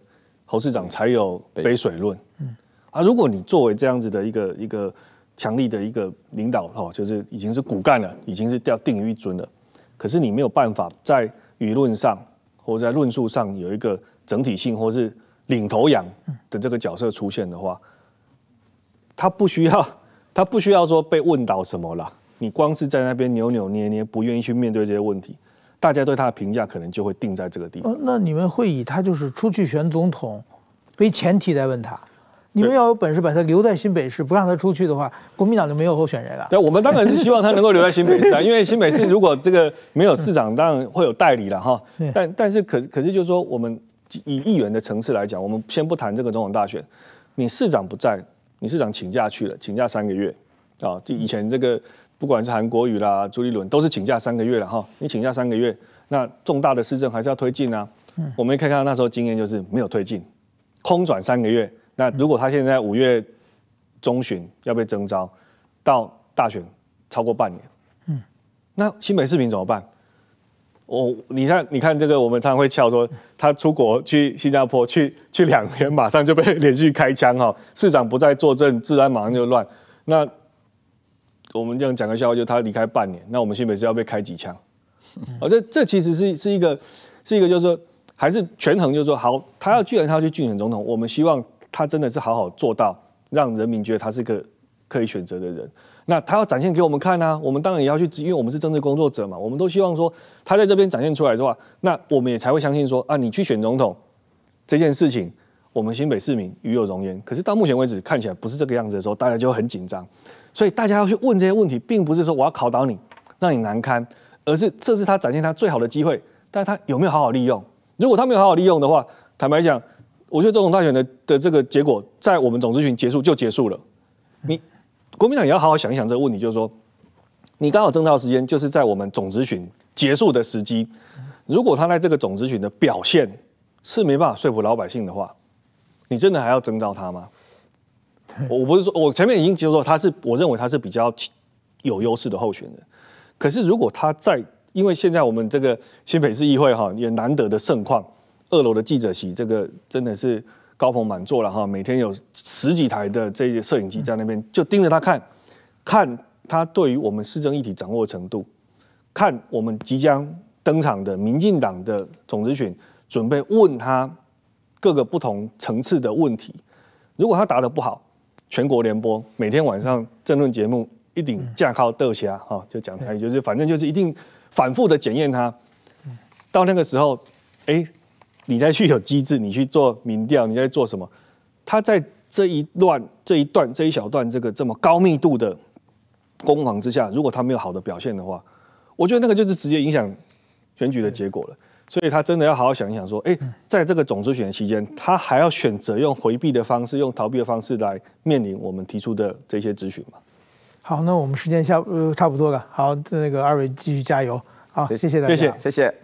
侯市长才有杯水论。嗯，啊，如果你作为这样子的一个一个强力的一个领导哦，就是已经是骨干了，已经是掉定于一尊了，可是你没有办法在舆论上或在论述上有一个整体性或是领头羊的这个角色出现的话，他不需要，他不需要说被问到什么了。你光是在那边扭扭捏捏，不愿意去面对这些问题，大家对他的评价可能就会定在这个地方。那你们会以他就是出去选总统为前提在问他？你们要有本事把他留在新北市，不让他出去的话，国民党就没有候选人了。对，我们当然是希望他能够留在新北市，啊，因为新北市如果这个没有市长，当然会有代理了哈。但但是可可是就是说，我们以议员的层次来讲，我们先不谈这个总统大选，你市长不在，你市长请假去了，请假三个月啊，就以前这个。不管是韩国瑜啦，朱立伦都是请假三个月了哈。你请假三个月，那重大的施政还是要推进啊。我们可以看到那时候经验就是没有推进，空转三个月。那如果他现在五月中旬要被征召，到大选超过半年，嗯，那新美视频怎么办？哦，你看，你看这个，我们常常会笑说他出国去新加坡去去两天，马上就被 连续开枪哈。市长不在坐镇，治安马上就乱。那我们这样讲个笑话，就他离开半年，那我们新北市要被开几枪？而 这这其实是是一个，是一个，就是说还是权衡，就是说，好，他要既然他要去竞选总统，我们希望他真的是好好做到，让人民觉得他是个可以选择的人。那他要展现给我们看呢，我们当然也要去，因为我们是政治工作者嘛，我们都希望说他在这边展现出来的话，那我们也才会相信说，啊，你去选总统这件事情，我们新北市民与有容焉。可是到目前为止看起来不是这个样子的时候，大家就很紧张。所以大家要去问这些问题，并不是说我要考倒你，让你难堪，而是这是他展现他最好的机会。但他有没有好好利用？如果他没有好好利用的话，坦白讲，我觉得总统大选的的这个结果，在我们总咨询结束就结束了。你国民党也要好好想一想这个问题，就是说，你刚好征召时间就是在我们总咨询结束的时机。如果他在这个总咨询的表现是没办法说服老百姓的话，你真的还要征召他吗？我不是说，我前面已经就说他是，我认为他是比较有优势的候选人。可是如果他在，因为现在我们这个新北市议会哈也难得的盛况，二楼的记者席这个真的是高朋满座了哈，每天有十几台的这些摄影机在那边就盯着他看，看他对于我们市政议题掌握程度，看我们即将登场的民进党的总执选准备问他各个不同层次的问题，如果他答得不好。全国联播，每天晚上争论节目一顶架靠斗虾哈，就讲台就是反正就是一定反复的检验他，到那个时候，哎，你再去有机制，你去做民调，你在做什么？他在这一段这一段这一小段这个这么高密度的攻防之下，如果他没有好的表现的话，我觉得那个就是直接影响选举的结果了。所以他真的要好好想一想，说，哎，在这个总质选期间，他还要选择用回避的方式，用逃避的方式来面临我们提出的这些质询吗？好，那我们时间下呃差不多了，好，那个二位继续加油，好，谢谢大家，谢谢，谢谢。